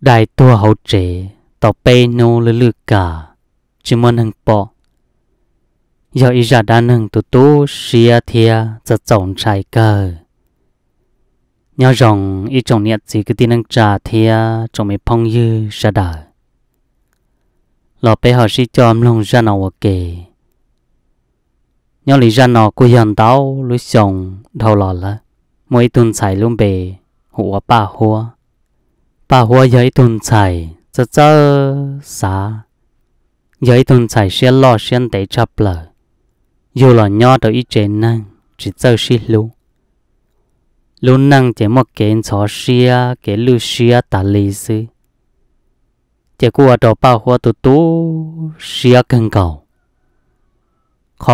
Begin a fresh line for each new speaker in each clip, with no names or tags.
đại tua hậu trẻ tàu bê nô lư lư cả chỉ muốn hằng bỏ giờ ý ra đàn hằng tụ tụ xia thia จะ trọng trái cờ nhau rồng ý trọng nhiệt gì cái tin năng trà thia trọng mấy phong dư sa đà lọ bê họ sĩ chòm lòng ra nào ở kề nhau lý ra nó cô hiền tao lối sông đầu lọ là mỗi tuần xài luôn bề hùa ba hoa bà hoa giấy tuần chạy cho cho xá giấy tuần chạy xe lo xe để chập lờ dù là nho đầu ít trên chỉ cho xí lú lú năng chỉ một cái chó xe cái lú xe ta lì xí chỉ qua đầu bà hoa tu tu xe cần khó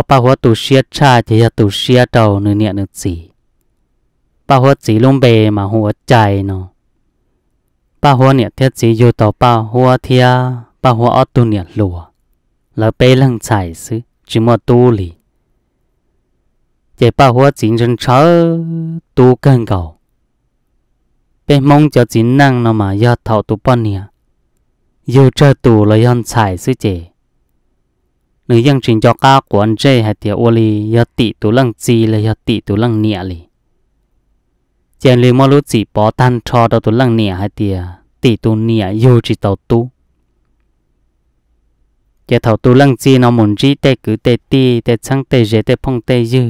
bà hoa tu xe cha chỉ là tu xe đầu nửa nhẹ nửa chỉ bà hoa chỉ lông mà hoa chạy nó ป้าหัวเนี่ยเทียจีอยู่ต่อป้าหัวเทียป้าหัวออตุเนี่ยหลัวแล้วไปลังใส่ซื้อจิมอตูลีเจ็บป้าหัวจินจนเช้าตูกันเก่าเป็นมงจะจินนั่งนามายอดเท่าตุป้อนเนี่ยอยู่เจอตูแล้วย้อนใส่ซื้อเจหรือยังจินจอก้าขวนเจให้เตียวอลียอดติตุลังจีและยอดติตุลังเนี่ยลี chèn lì mò lú chỉ bỏ tan cho đầu tu lăng nia hai tia tỷ tu nia yêu chỉ tàu tu giờ tàu tu lăng chi nó muốn chỉ tê cứ tê ti tê sang tê dễ tê phong tê dư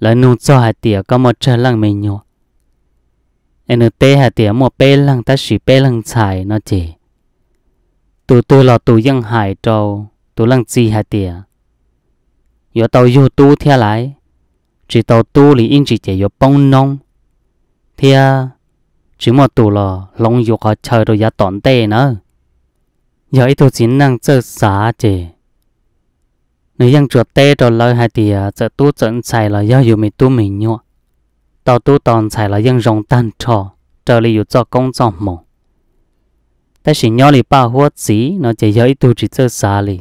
lại nụ cho hai tia có một chân lăng mình nhọ em nụ tê hai tia một bê lăng ta chỉ bê lăng xài nó chỉ tu tu là tu dân hải trâu tu lăng chi hai tia giờ tàu yêu tu theo lại chỉ tàu tu thì in chỉ chỉ yêu bông nông hia chỉ một tủ lò lông dục họ chơi đồ giá tỏn tê nữa giờ ít tôi chỉ năng chơi xả chè nếu ยัง chuột tê rồi lời hai thì chợ tu trận xài là do dù mình tu mình nhọ tàu tu tòn xài là dân rồng tan trò trở lại dù cho công trọng mộng ta chỉ nhỏ lì ba hoa chỉ, nó chỉ giờ ít tôi chỉ chơi xả lì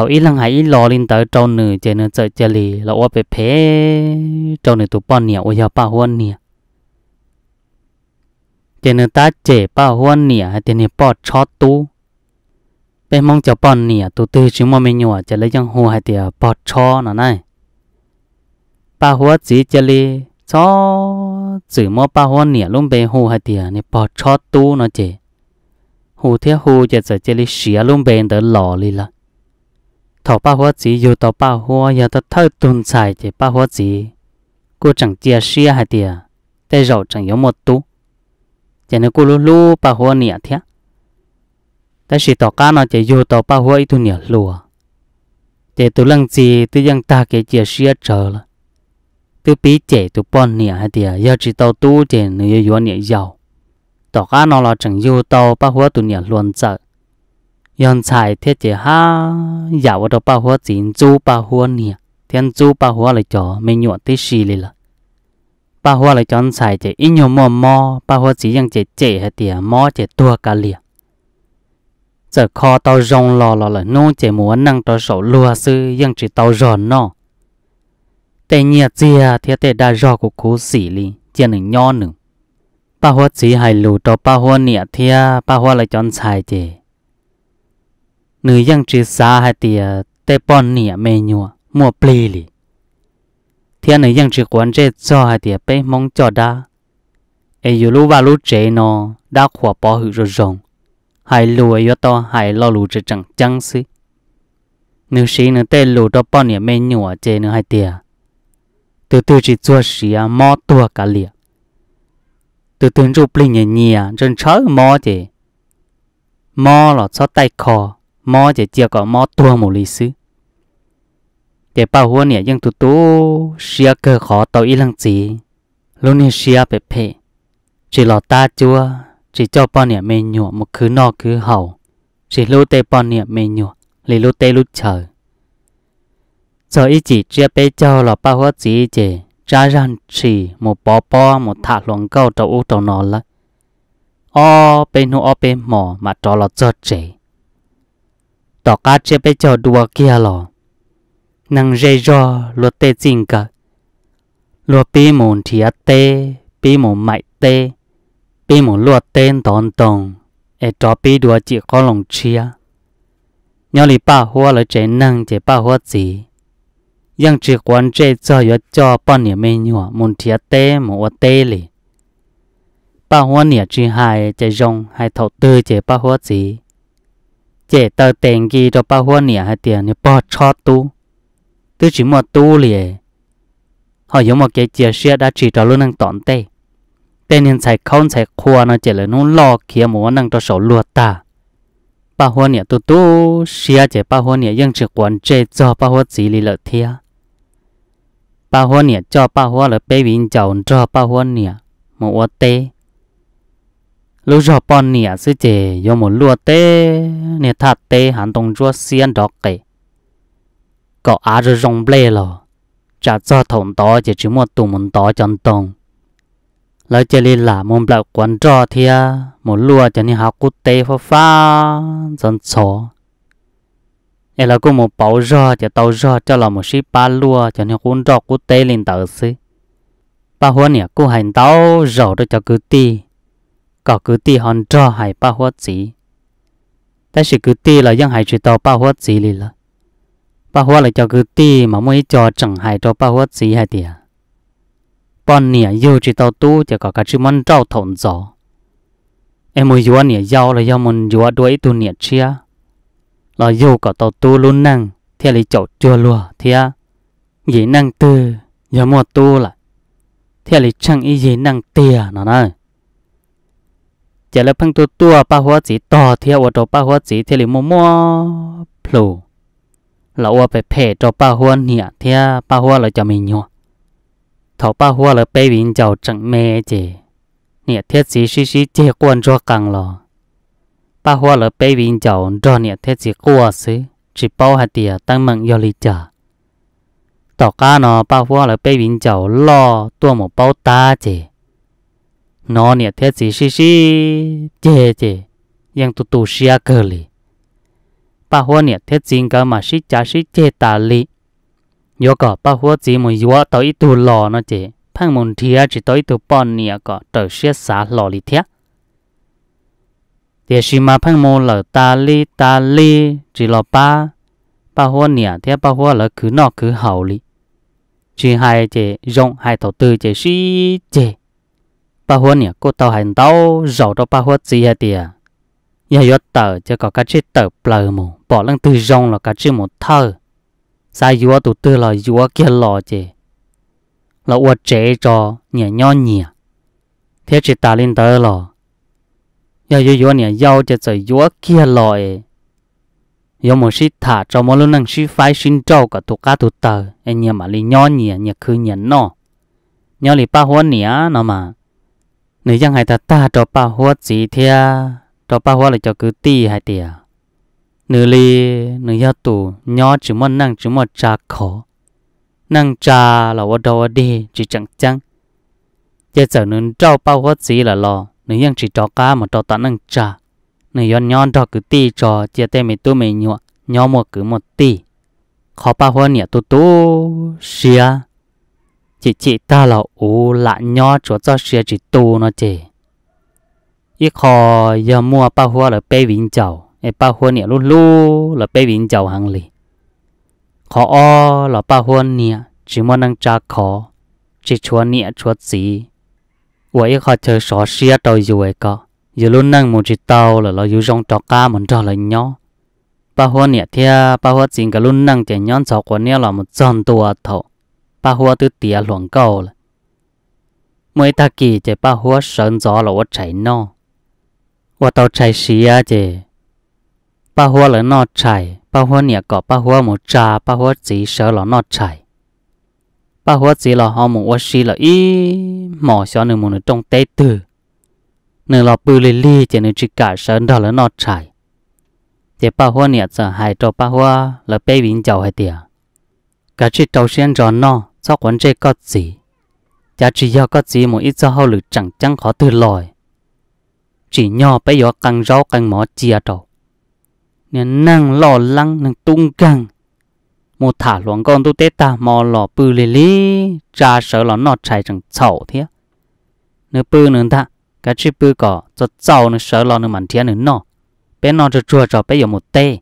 ทาอีหลังหายอีรอลินตอรเจ้าหนึ่งเจเนจเจลีเราว่าไปเพ่เจ้าหนึ่งตัวป้อนเหนียวอย่าป้าหัวเหนียวเจเนตาเจป้าหัวเหนียวเจเนปอดช็อตตู้เป็นมองเจ้าป้อนเหนียวตัวตื้อชิมว่าไม่หนัวเจเลยยังหัวให้เตียปอดช่อหน่ะไงป้าหัวจีเจลีช็อจื้อมว่าป้าหัวเหนียวลุ่มเปหัวให้เตียในปอดช่อตู้น่ะเจหูเทียหูจะจะเจลีเสียลุ่มเบนเตอรหล่อเลยละ thọ ba hoa chỉ yêu thọ ba hoa giờ ta thâu tuần xài thì ba hoa chỉ cô chẳng chia sẻ hay tiền tay rầu chẳng yếu một tú chỉ nên cô lú lú ba hoa nhẹ thế ta chỉ thọ cá nó chỉ yêu thọ ba hoa ít tu nhẹ lúa chỉ tu lăng gì tu dân ta cái chia sẻ chờ là tu bí chỉ tu bon nhẹ hai tiền giờ chỉ tàu tu chỉ người yêu nhẹ giàu thọ cá nó là chẳng yêu tàu ba hoa tu nhẹ luôn sợ yon chai thế chỉ ha dạo đó bao hoa chín chú bao hoa nè thiên chú bao hoa lại cho mình nhọn tới xì lì là bao hoa lại chọn xài chỉ ít nhiều mò mò bao hoa chỉ rằng chế chế hay tiền mò chế tua cả lìa giờ kho tàu rong lò lò là nô chế muốn năng tàu sổ lúa sư rằng chỉ tàu ròn nó tây nhiệt chia thế tây đa rò của cố xì lì chia nừng nho nừng bao hoa chỉ hay lù tàu bao hoa nịa thia bao hoa lại cho anh xài chỉ nữ dân chỉ xa hay thì tế bọn nỉa mê nhua mua plì lì thì nữ dân chỉ quan chế cho hai thì bé mong cho đa ai yêu lu vào lu chế nó đã khỏa bỏ hữu rồi rồng lu lùa yếu to hai lo lu chế chẳng chăng xí nữ sĩ nữ tế lu đó bọn nỉa mê nhua chế nữ hai thì từ từ chỉ cho sĩ à mò tua cả liệt từ từ chụp linh nhẹ nhẹ trên chớ mò chế mò là cho tay cò mò chỉ chia có mò tua một lý sư để bảo hộ nè nhưng tụ tụ xia cơ khó tàu y lăng gì luôn nè xia bẹp phe chỉ lọ ta chua chỉ cho bọn nè mê nhụa một cứ nọ cứ hậu chỉ lưu tê bọn nè mê nhụa lì lưu tê lưu chờ giờ ý chỉ chia bê cho lọ bảo hộ gì chỉ cha ran chỉ một bó bó một thả luồng câu tàu u tàu nó lại ô bên nụ ô bên mò mà cho lọ chợt chỉ ต่อการเชื่อไปจอดัวเกียหรอนังเรจอลวดเตจริงกะลวดปีหมุนเทียเตปีหมุนไม่เตปีหมุนลวดเต้นตอนตรงเอจอปีดัวจีก็ลงเชียย้อนลีป้าหัวเลยเจนังเจป้าหัวจียังจีกวนเจจอยจอป้อนเนี่ยไม่หนัวมุนเทียเตหมูเตเลยป้าหัวเนี่ยจีหายเจยงหายเท่าตื้อเจป้าหัวจี chế tờ tiền gì cho bao hoa nè hay tiền nè bao cho tu tôi chỉ một tu liền họ dùng một cái chia sẻ đã chỉ cho luôn năng tọn tê tên nhân sai không sai khoa nó chỉ là nó lo kia mà năng cho sổ lùa ta bao hoa nè tu tu sẻ chế bao hoa nè nhưng chỉ quan chế cho bao hoa chỉ lì lợi thia bao hoa nè cho bao hoa là bé vinh chồng cho bao hoa nè một ô tê lúc giờ bọn nè sư chị yo một lúa tê nè thật tê hắn tông chúa xiên đó kì có á rồi rong bê lo chả cho thòng to, chỉ chỉ một tụ một đó chân tông lấy chỉ li là mồm bạc quấn trò thia một lúa cho nên học cút tê phá phá chân chó ấy là cũng một bảo rò cho tàu rò cho là một ship ba lúa cho nên cuốn trò cút tê lên tờ sư ba hoa nè cũng hành tàu rò đó cho cứ ti có cứ ti hòn cho hải ba hoa chỉ ta chỉ cứ ti là dân hải chỉ tàu ba hoa chỉ lì là ba hoa là cho cứ ti mà mới cho chẳng hải cho ba hoa chỉ hay tiệt bọn nè yêu chỉ tàu tu chỉ có cả chữ món trâu thổn gió em muốn yêu nè yêu là yêu muốn yêu đuổi tu nè chia là yêu có tàu tu luôn năng thì là chỗ chưa lùa thì gì năng tư giờ mua tu là thì là chẳng ý gì năng tiền nó này จแล้วพังตัวตัวป้าหัวจีต่อเที่ยวตัวป้าหัวจีเทลิมวมัวพลูเราว่าไปเพ่ตัวป้าหัวเนี่ยเที่ยป้าหัวเราจะไม่ยัวถอป้าหัวเราไปวิ่งเจ้าจังเมเจเนี่ยเทียสีชีชิเจกวนจัวกังหรอป้าหัวเราไปวิ่งเจ้าดอเนี่ยเทียสีกัวซื้อจีเป้าหัดเดียตั้งมังยอลิจ่าต่อก้าเนาะป้าหัวเราไปวิ่งเจ้าล่อตัวหมูเป้าตาเจ nó nè thế gì xí xí chê chê yang tu tu xia cơ li ba hoa nè thế gì cả mà xí chả xí chê ta li yo cả ba hoa chỉ mà yo tao ít tu lò nó chê phang môn thia chỉ tao ít tu bọn nè cả tao xia xả lò li thiệt thế xí mà phang môn lợ ta li ta li chỉ lo ba ba hoa nè thế ba hoa lo cứ nọ cứ hậu li chỉ hai chê rong hai tàu tư chê xí chê bà hoa nè cô tàu hành tàu rầu đó bà hoa gì hết tiệt nhà giờ tờ chỉ có cái chữ tờ bờ mù bỏ lăng từ rong là cái chữ một thơ sai vua tụ tư là vua kia lò chè là vua trẻ cho nhẹ nho nhẹ thế chỉ ta lên tờ lò nhà giờ vua nè giàu chỉ trời vua kia lo ấy giờ một sĩ thả cho một lúc năng sĩ phái xin trâu cả tụ cá tụ tờ anh nhà mà lên nho nhỉ, nhà khứ nhẹ nọ nho lì ba hoa nè, nó mà nếu chẳng hay ta ta cho ba hoa gì thế cho ba hoa là cho cứ ti hay tiệt nữ li nữ gia tù nhỏ chỉ muốn năng chỉ muốn trà khổ năng trà là ở đâu đi chỉ chẳng chẳng giờ giờ nên trâu bao hoa gì là lo chỉ cho cá mà cho ta năng trà nữ yon nhon cho cứ ti cho giờ tay mình tu mình nhọ nhọ một cứ một ti khó bao hoa nhỉ tu tu xia chỉ chỉ ta là u lạ nhỏ chỗ cho xe chỉ tu nó chỉ ít khó giờ mua bao hoa là bê vĩnh chầu ai bao hoa nè lu lu là bê vĩnh chầu hàng lì khó o là bao hoa nè chỉ muốn nâng cha khó chỉ chúa nè chúa gì 我一下就啥事也都有一个，一路能么知道了了，有种大家们找了鸟。包括那天，包括整个路能点样走过那那么真多头。bà hoa tư tiệt luồng cầu là mỗi ta kỳ chế bà hoa sơn gió là vô chạy no vô tàu chạy xí à chế ba hua là nó chạy bà hoa nhẹ cọ bà hoa một trà bà hoa chỉ sợ là nó chạy bà hoa chỉ là họ một vật xí là ý mỏ xó nửa một nửa trong tay từ nửa lọ bự lì lì chế nửa chỉ cả sơn đó là nó chạy chế bà hoa nhẹ sợ hại cho bà hoa là bé vĩnh giàu hay tiệt cả chỉ tàu xuyên gió nó sao quán chơi có gì cha chỉ do có gì mà ít do hậu lực chẳng chẳng khó từ lòi chỉ nhỏ bây giờ càng rau càng mỏ chia đầu nên nàng lo lắng nàng tung căng một thả luồng con tu tết ta mò lò bư lì lì cha sợ lò nọ chạy chẳng chậu thế nữa bư nữa ta cái chi bư cỏ cho chậu nữa sợ lò nữa mặn thiên nữa nọ bên nọ cho chua cho bây giờ một tê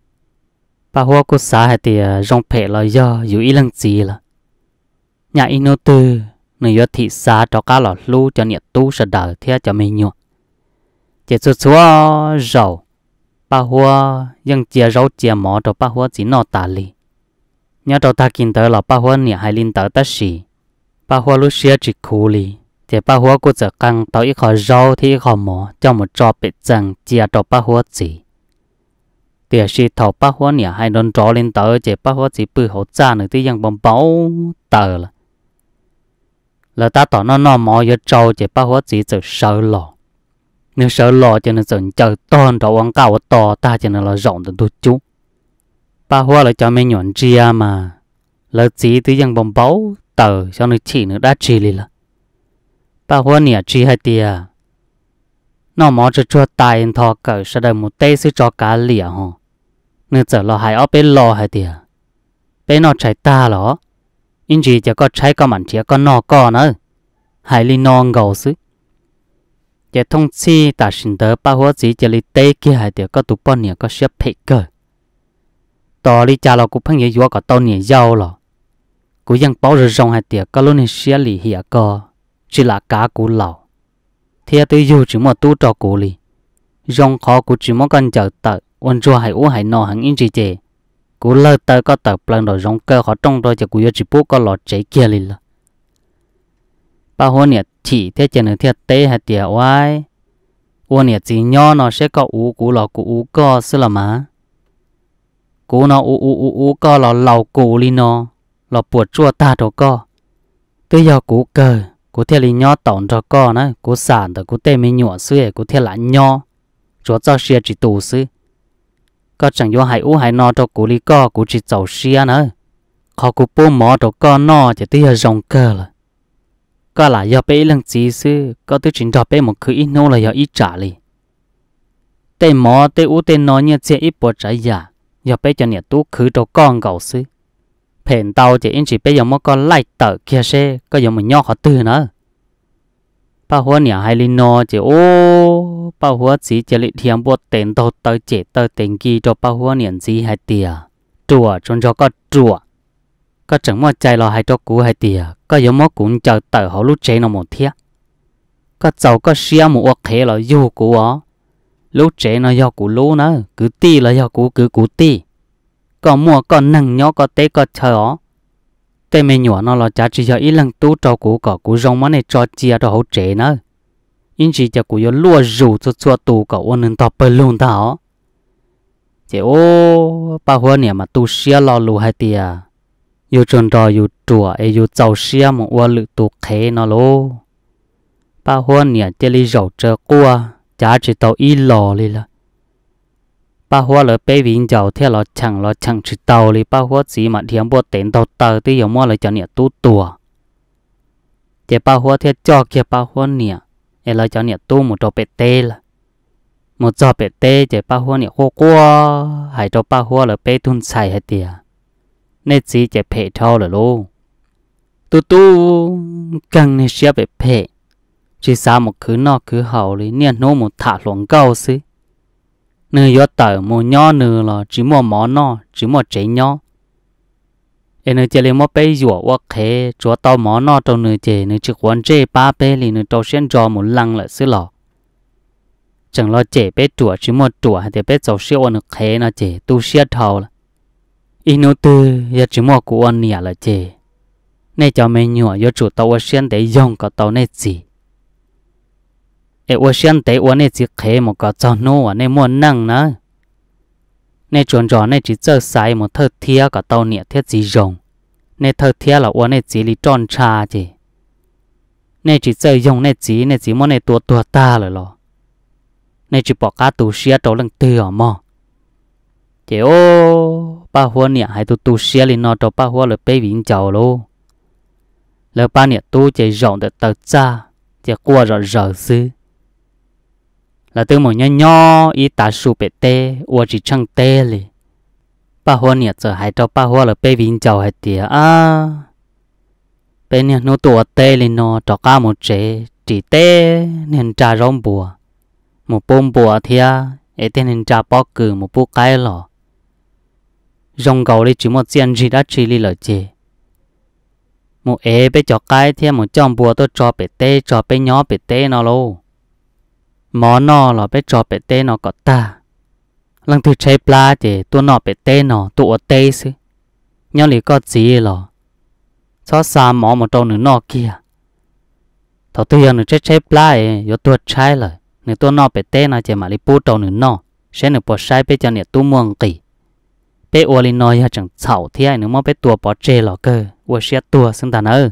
bà hoa cô xã hay thì rong phe lò do dù ý lăng gì là nhà ino từ người yo thị xã cho cá lọ lu cho nhiệt tu sờ đỡ theo cho mình nhọ chỉ số số rầu ba hoa nhưng chia rau chia mỏ cho ba hoa chỉ nọ tà li nhớ cho ta kinh tới là ba hoa nhà hai linh tới tất sĩ ba hoa lu xưa chỉ khù li thì ba hoa cũng sẽ căng tới ít khó rau thì ít khó mỏ cho một trò bị rằng chia cho ba hoa chỉ thì sĩ thầu ba hoa nhà hai đơn trò linh tới chỉ ba hoa chỉ bự hậu cha nữa thì vẫn bông bão tờ là là ta tỏ nó nó mò giờ trâu chỉ bao hóa chỉ tự sợ lò nếu sợ lò cho nên dần chờ toàn đầu ăn cao to ta cho nên là rộng từ tu chú bao hóa là cho mấy nhọn chia mà là chỉ tự dân bông báu tờ cho nên chỉ nữa đã chỉ lì là bao hóa nhỉ chỉ hai tia nó mò cho chua tài thọ cỡ sẽ đợi một tay sẽ cho cá lìa hò nếu giờ lo hại ở bên lo hai tia bên nó chạy ta lỏ in chỉ chỉ có trái có mặn chỉ có nọ có nữa hải li nọ ngầu xứ chỉ thông chi ta xin tớ ba hóa chỉ chỉ li tê kia hải tiểu có tụ bọn nhỉ có xếp phê cơ tỏ li cha lo cũng phăng nhỉ yếu có tao nhỉ giàu lọ cũng ยัง bảo rồi rong hải tiểu có luôn nhỉ xếp li hiả cơ chỉ là cá cú lão thế tôi yêu chỉ một tu cho cú li rong khó cú chỉ một con chờ tợ ôn chua hải u hải nọ hàng in chỉ chỉ cú lơ tơ có tờ plan đồ giống cơ họ trong đôi cho cú yêu chỉ bố có lọt chế kia lì là ba hồ nhiệt chỉ thế chỉ nữa thiệt tế hạt tiệt oai ô nhiệt chỉ nho nó sẽ có ú cú lọ cú ú co xí là má cú nó ú ú ú ú co lọ lầu cú lì nó lọ buột chua ta đồ co cái giờ cú cờ cú thiệt lì nho tổng cho co nữa cú sản rồi cú tê mới nhụa xuề cú thiệt là nho chúa cho xe chỉ tù xí ก็จังยัวหายอู้หายนอตัวกูลีก็กูจีเจ้าเสียนะขอกูปูหมอตัวก็นอจะตีหงเกอละก็หลายยอไปเรื่องจีซื้อก็ตัวจินดอไปหมดคืออีโน่เลยยออีจ่าเลยแต่หมอแต่อู้แต่นอเนี่ยเจียอีปวดใจยายอไปจะเนี่ยตู้คือตัวก้องเก่าซื้อเพนเตาจะอินจีไปยังมอก็ไล่เตอเคียเช่ก็ยังมันย่อเขาตื่นนะ bà hoa nhà hai linh nó chỉ ô bà hoa chỉ chỉ lịch thiam bột tiền đầu tới chỉ tới tiền kỳ cho bà hoa niệm gì hai tia chùa trong cho có chùa có chẳng mà chạy lo hai cho cú hai tia có giống mốt cũng chờ tới họ lúc chế nó một thiết có cháu có xia một ốc thế là vô cú ó lúc chế nó do cú lú nữa cứ ti là do cú cứ cú ti còn mua còn nằng nhó có té có chơi ó tay mẹ nhỏ nó là cha chỉ cho ít lần tu cho cũ cỏ cũ rong mà này cho chia cho hậu trẻ nữa in chỉ cho cũ yo lúa rủ cho cho tu cỏ ôn nên tập bơi luôn tao chị ô ba hoa nè mà tu xia lo lù hai tia yo chôn trò yo chùa ấy yo cháu xia mà ua lự tu khé nó lô ba hoa nè chơi lấy rầu chơi cua cha chỉ tao ít lo li là ป้าหัวเลยไปวิ่งเจ้าเท่าเราชังเราชังชุดเตาเลยป้าหัวสีมาเทียมบัวเต็มเตาเตาที่ยงมว่าเลยจะเนี่ยตู้ตัว เจ้าป้าหัวเท่าจอเกี่ยป้าหัวเนี่ยเออเราจะเนี่ยตู้หมดตัวเป็ดเตละหมดจอเป็ดเตเจ้าป้าหัวเนี่ยโคกัวหายตัวป้าหัวเลยไปทุนใส่ให้เตียเนี่ยสีเจ้าเพ่เท่าเลยลูกตู้ตู้กังเนี่ยเสียเป็ดเพ่ชีสามหมดคือนอกคือเฮาเลยเนี่ยโน้มหมดถาหลงเก่าซื้อ nữ yo tờ mô nhỏ nữ là chỉ mô mỏ nó chỉ mô chế nhỏ e nữ chơi lên mô bê dùa hoặc khế chúa tao mỏ nó trong nữ chơi nữ chỉ quan chế ba bê lì nữ tao xuyên cho một lăng là xí lọ chẳng lo chơi bê chùa chỉ mô chùa thì bê cháu siêu nữ khế nó chơi tu xia thầu là em nữ tư ya chỉ mô của anh nhà là chơi, này cho mình nhỏ yo chủ tao xuyên để dùng cả tao này gì เอวเชียนเตอวันนี้จีเขมก็จอนัวในมวนนั่งนะในจวนจอในจีเจอสายมดเธอเทียก็เตาเนี่ยเทียจีจงในเธอเทียละวันในจีลิจอนชาจีในจีเจอยงในจีในจีมอในตัวตัวตาเลยหรอในจีปอกกาตูเชียโตลังเตือมอเจ้าป้าหัวเนี่ยให้ตูตูเชียลินอโตป้าหัวเลยไปวิ่งเจ้าโลแล้วป้าเนี่ยตูเจยงเดตเตอจ้าเจ้ากลัวรอรอซื้อ là từ một nho nho y ta su bể tê ua chỉ chăng tê lì. ba hoa nhiệt giờ hai cho ba hoa là bê vinh chầu hai tía à bê nhiệt nó tua tê lì nó cho cá một chế chỉ tê nên trà rong bùa một bông bùa thia ấy tên nên trà bó cử một bút cái lò. rong cầu li chỉ một diện gì đã chỉ li lợi chế một ế bê chọ cái thia một trong bùa tôi cho bể tê cho bê nhỏ bể tê nó lô mỏ nó là bé trò bé tê nó có ta lần thứ chơi pla thì tôi nó bé tê nó tụ ở tê xí nhau lì có gì lo, cho xa mỏ một trâu nữa nó kia thọ tôi giờ nữa chơi chơi pla ấy giờ tôi chơi rồi nữa tôi nó bé tê nó chế mà lì pu trâu nữa nó sẽ nữa bỏ sai bé cho nữa tôi muốn kỳ bé ô lì nói là chẳng chảo thì ai nữa mà bé tua bỏ chơi lò cơ ô sẽ tua xưng ta nữa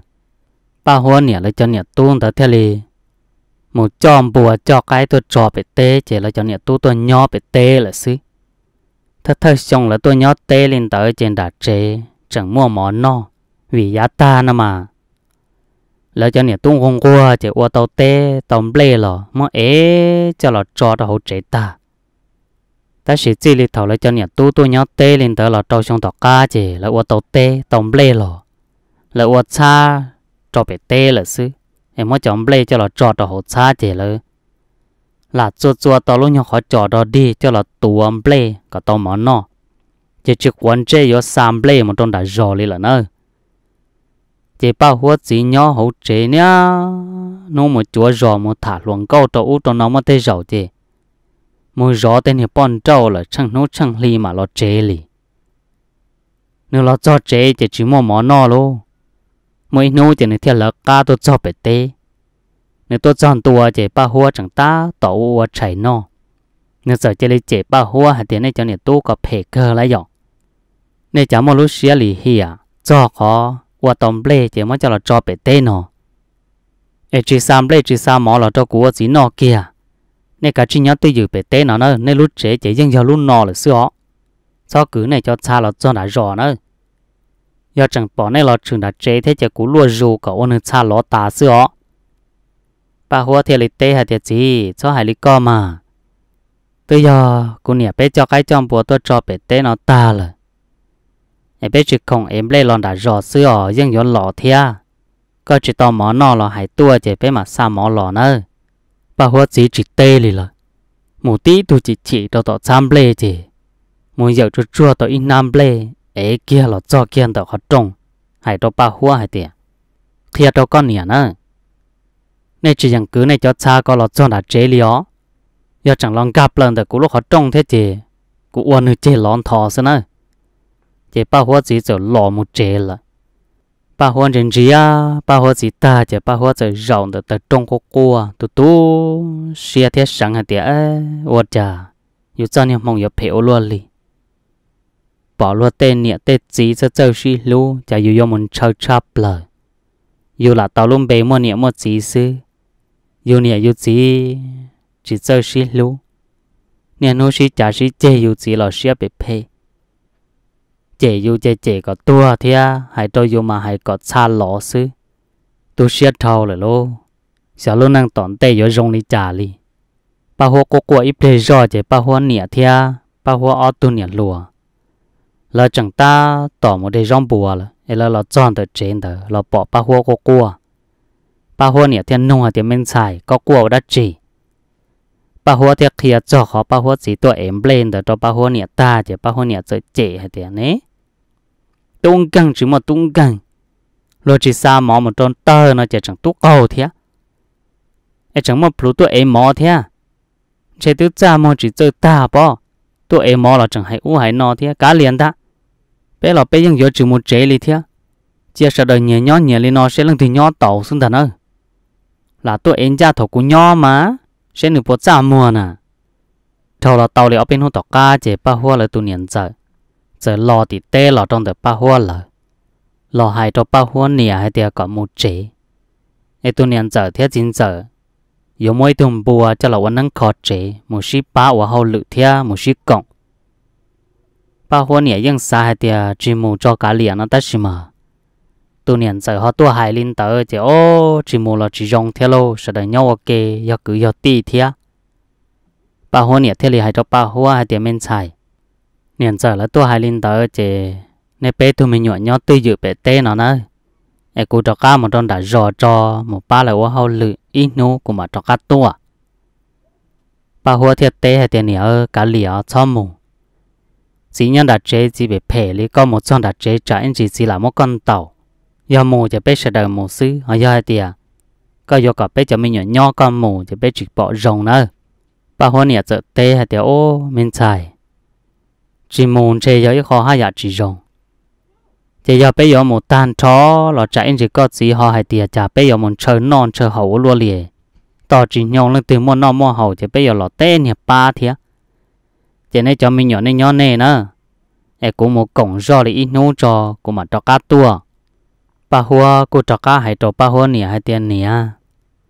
ba hoa nè lấy cho nè tuôn tới theo lì một chòm bùa cho cái tôi trò bị tê chỉ là cho nhà tu tôi nhỏ bị tê là xí thật thật xong là tôi nhỏ tê lên tới trên đà trê chẳng mua mỏ no vì giá ta nữa mà là cho nhà tu không qua chỉ qua tàu tê tàu ble lò mà ế cho là trò đó hỗ trợ ta ta sẽ chỉ lên thầu là cho nhà tu tôi nhỏ tê lên tới là trâu xong tàu cá chỉ là qua tàu tê tàu ble lò là qua xa trò bị tê là xí em mới chọn ble cho là cho trò hồ xa thế lơ là chua chua tao luôn nhau khỏi cho đó đi cho là tù bể ble cả tao mà nó chỉ chỉ quan chế yo sam bể mà trong đã rò lên là nơ chỉ bao hố chỉ nhỏ hồ chế nha nó một chúa rò một thả luồng câu tao út tao nó mà thấy rầu thế mà rò tên hiệp bọn trâu là chẳng nấu chẳng li mà lo chế lì nếu lo cho chế chỉ chỉ mò mò nó luôn mỗi nô chỉ nên theo lợn ca tôi cho bể tê nếu tôi chọn tua chỉ ba hoa chẳng ta tổ hoa chảy nó nếu giờ chỉ lấy chỉ ba hoa hạt tiền này cho nên tôi có phê cơ lại rồi nếu cháu một lúc xia lì hi à cho khó, hoa tôm bể chỉ mới cho là cho bể tê nó ê chỉ sam ble chỉ sam mỏ là cho của chỉ nó kia nên cả chi nhớ tôi dự bể tê nó nữa nên lúc chế chỉ riêng cho lúc nó là xưa cho cứ này cho cha là cho đã rõ nữa 要整宝那老整的这天就古落肉个我能擦老打死哦。bà hoa thì lấy tê hay thì gì cho hai lý co mà tôi cô nhỉ bé cho cái trong bùa tôi cho bé tê nó ta là nhà bé chỉ không em lấy lon đã sữa ở dân lọ thia có chỉ tao mỏ nó là hai tua bé mà xa mỏ lọ nữa bà hoa chỉ chỉ tê lì là một tí tôi chỉ đâu tao xăm lê chỉ muốn giờ cho chua tao in nam lê ấy kia là cho kia tao họ trung, hai tao ba hoa hai tiền kia tao con nhỉ nữa nên chỉ rằng cứ này cho cha có là cho đã chế lió giờ chẳng lòng gặp lần được cú lúc họ trung thế chị cú uôn như chế lòng thò xí nữa chế ba hoa chỉ cho lò một chế là ba hoa 人家啊，八花子大只，八花子绕的在中国过，嘟嘟，是啊，天上海的哎，我家有这样梦有陪我落里。bỏ lúa tê nhẹ tê chí cho châu suy lú chả dù yêu muốn chơi chắp lờ dù là tao luôn bề mua nhẹ mua chí sư dù nhẹ dù chí chỉ châu suy lú nhẹ nô suy chả suy chê dù chí là suy bị phê chê dù chê chê có tua thì à hãy cho dù mà hãy có xa lỏ sư tôi suy thâu rồi lô sợ luôn năng tỏn tê vô rong đi chả li bà hoa cô cô ít phê rồi chê bà hoa nhẹ thia bà hoa ở tu nhẹ lùa là chẳng ta tỏ một đầy rong bùa là ấy là là chọn tới trên đó là bỏ ba hoa có cua ba hoa nhỉ thiên nông thì mình xài có cua đã chỉ ba hoa thì kia cho họ ba hoa chỉ tuổi em lên đó cho ba hoa nhỉ ta thì ba hoa nhỉ chơi trẻ hay thế này tung căng chỉ một tung căng rồi chỉ xa mỏ một tròn tơ nó chỉ chẳng túc cầu thế ấy chẳng một phụ tuổi em mỏ thế chỉ tứ cha mỏ chỉ chơi ta bỏ tuổi em mỏ là chẳng hay u hay no thế cá liền ta bé lọ bé dân dỗ chữ một chế li thia chia sợ đời nhẹ nhó nhẹ li nó sẽ lần thì nhó tàu xung thần ơi là tôi em cha thầu của nhó mà sẽ nửa bột ra mùa nè thầu là tàu li ở bên hồ tàu cá chế ba hoa là tụ niệm giờ giờ lo thì tê lo trong tờ ba hoa là lo hai cho ba hoa nè hay thì có một chế ai tụ niệm giờ thế chính giờ yếu mỗi tuần bùa cho là vẫn đang khó chế một ship ba và hậu lự thia một ship cộng bà hoa nè yên xa thì chỉ mù cho cả liền nó tất mà tu niệm giờ họ tu hài linh tử thì ô chỉ mù là chỉ dùng thế lô sẽ đợi nhau ok yêu cứ yêu tì thế bà hoa nè thế li hay cho bà hoa hay tiền men xài niệm giờ là tu hài linh tử thì nè bé tu mình nhọn nhau tư dự bé tê nó nè, ai cũng cho cá một con đã rò cho một ba lại hoa hậu lự ít nu cũng mà cho cá tua bà hoa thiệt tê hay tiền nè cả lìa cho mù chỉ nhân đặt chế chỉ về phê lý có một trong đặt chế trả anh chỉ chỉ là một con tàu giờ mù chỉ bé sẽ đợi mù xứ ở giờ thì à có giờ cả bé cho mình nhỏ nhỏ con mù chỉ bé chỉ bỏ rồng nữa bà hoa nhà chợ tê hay thì ô mình xài chỉ muốn chơi với khó hay giờ dạ chỉ rồng chỉ giờ bé giờ mù tan chó là trả anh chỉ có chỉ họ hay thì à chả bé giờ muốn chơi non chơi hậu luôn liền tao chỉ nhau lên từ mua non mua hậu chỉ bây giờ là tê nhà ba thì thế này cho mình nhỏ nên nhỏ này nữa em cũng một cổng rò để ít nấu cho cũng mà cho cá tua bà hoa cô cho cá hay cho bà hoa nè hay tiền nè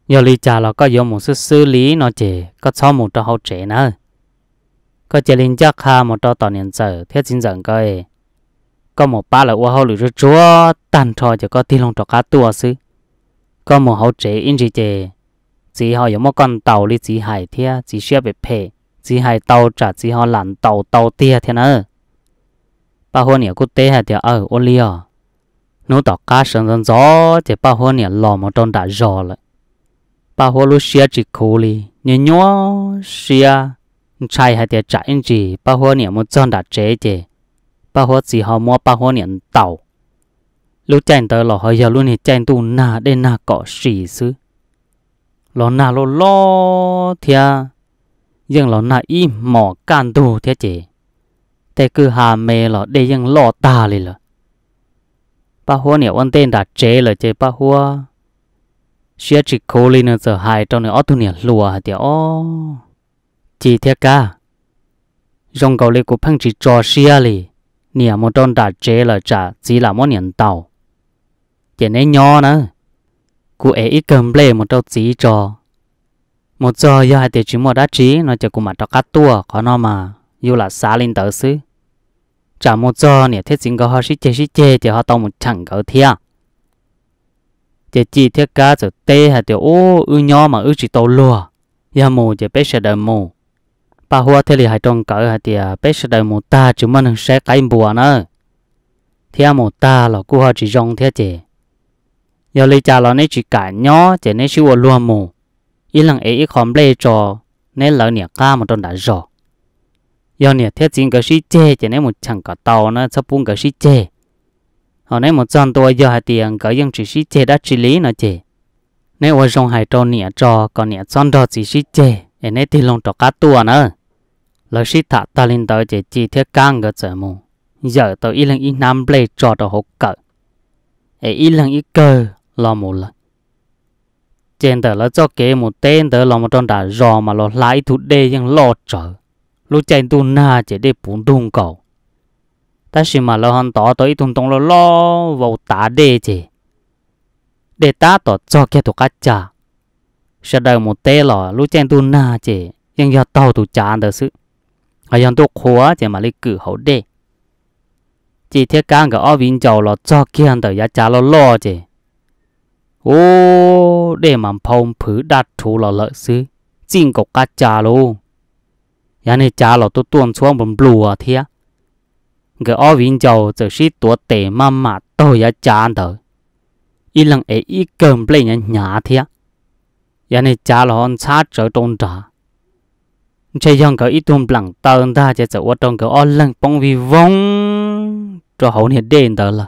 giờ lý trả là có dùng một sự xử lý nó chỉ có cho một cho hậu trẻ nữa có chỉ linh chắc ha một cho tàu nhận sở thiết chính rằng coi có một ba là hoa hậu lửa chúa tàn trò chỉ có tiền lòng cho cá tua sư có một hậu trẻ in gì chỉ họ có một con tàu đi chỉ hải thia chỉ xếp về phe chỉ hay tàu trả chỉ họ lặn tàu tàu tia thế nữa ba hôm nè cô tê hay thì ở ô li à nó tỏ cá sơn dân gió thì ba hôm nè lò một trong đã giò lại ba hôm lúc xia chỉ khô li nhớ nhớ xia chạy hay thì chạy gì ba hôm nè một trong đã chế chứ ba hôm chỉ họ mua ba hôm nè tàu lúc chạy tới lò họ giờ luôn thì chạy tu na đến na cọ xì xứ lò na lò lo thia ยังหลอนาอีหมอการดูเทเจ แต่คือหาเมหลอได้ยังหลอตาเลยเหรอป้าหัวเนี่ยวันเต้นดัดเจเลยเจป้าหัวเสียจิโคลีเนี่ยจะหายตอนเนี่ยอ๋อตัวเนี่ยหลัวเดียวอ๋อจีเทกาจงเกาหลีกูพังจีจอเสียเลยเนี่ยมันต้นดัดเจเลยจ้ะจีหลามอเนี่ยเต่าเจเนี่ยย่อนะ กูเออีกเกิมเล่มันต้นจีจอ một giờ yêu hai tiệt chỉ một đã trí nó chỉ cùng mà cho cắt tua có nó mà yêu là xa lên tới xứ chả một giờ nè thiết chính có họ xí chê xí chê thì họ tao một chẳng có thia chỉ chỉ thiết cá rồi tê hay tiểu ô ư nho mà ư chỉ tàu lùa giờ mù chỉ bé sẽ đời mù ba hoa thế li hai trong cỡ hay thì bé sẽ đời mù ta chúng mình sẽ cái bùa nữa thia mù ta là cô họ chỉ rong thiết chế giờ lấy cha là nên chỉ cả nho chỉ nên siêu luôn mù ý lăng ấy e ít khom lê nên lỡ nè ca mà trong đã rõ do nè thế chính cái sĩ chê cho nên một chẳng cả tàu nó sắp buông cái sĩ chê họ nên một chọn tuổi do hai tiền cái dân chỉ sĩ chê đã chỉ lý nó chế, nên ở trong hai trò nè trò còn nè chọn đó chỉ sĩ chê nên nên thì lòng trò cá tua nữa lỡ sĩ thả ta lên tới chế chỉ thiết căng cái chở mù giờ tôi ý lăng ý nam lê trò đó hộp cỡ ấy ý lăng ý cơ lo một lần trên tờ là cho kế một tên tờ là một tròn đã rò mà nó lái thủ đê nhưng lo chờ lúc chạy tu na chỉ để bún tung cầu ta xin mà lo hòn tỏ tới tung tung lo lo vào tá đê chỉ để ta tỏ cho kia tụ cá chả sẽ đời một tê lò lúc chạy tu na chỉ nhưng giờ tàu tụ chả tờ sự ở dân tu khóa chỉ mà lấy cử hậu đê chỉ thiết cán cái ở vinh châu lo cho kia tờ giá cha lo lo chỉ ô để mà phong phứ đặt thú là lợi sư chính có cá trà lô nhà này trà là tôi tuôn xuống bầm lùa thế Người ở vinh châu chỉ là tổ tệ mà mà tôi ya trà đó ít lần ấy ít cơm lấy nhà nhà thế nhà này trà là hòn sát trở tôn trà Chỉ dòng cái ít tuôn bằng tao ta chỉ chỉ ở trong cái ở lần bóng vi vong cho hậu này đen đó là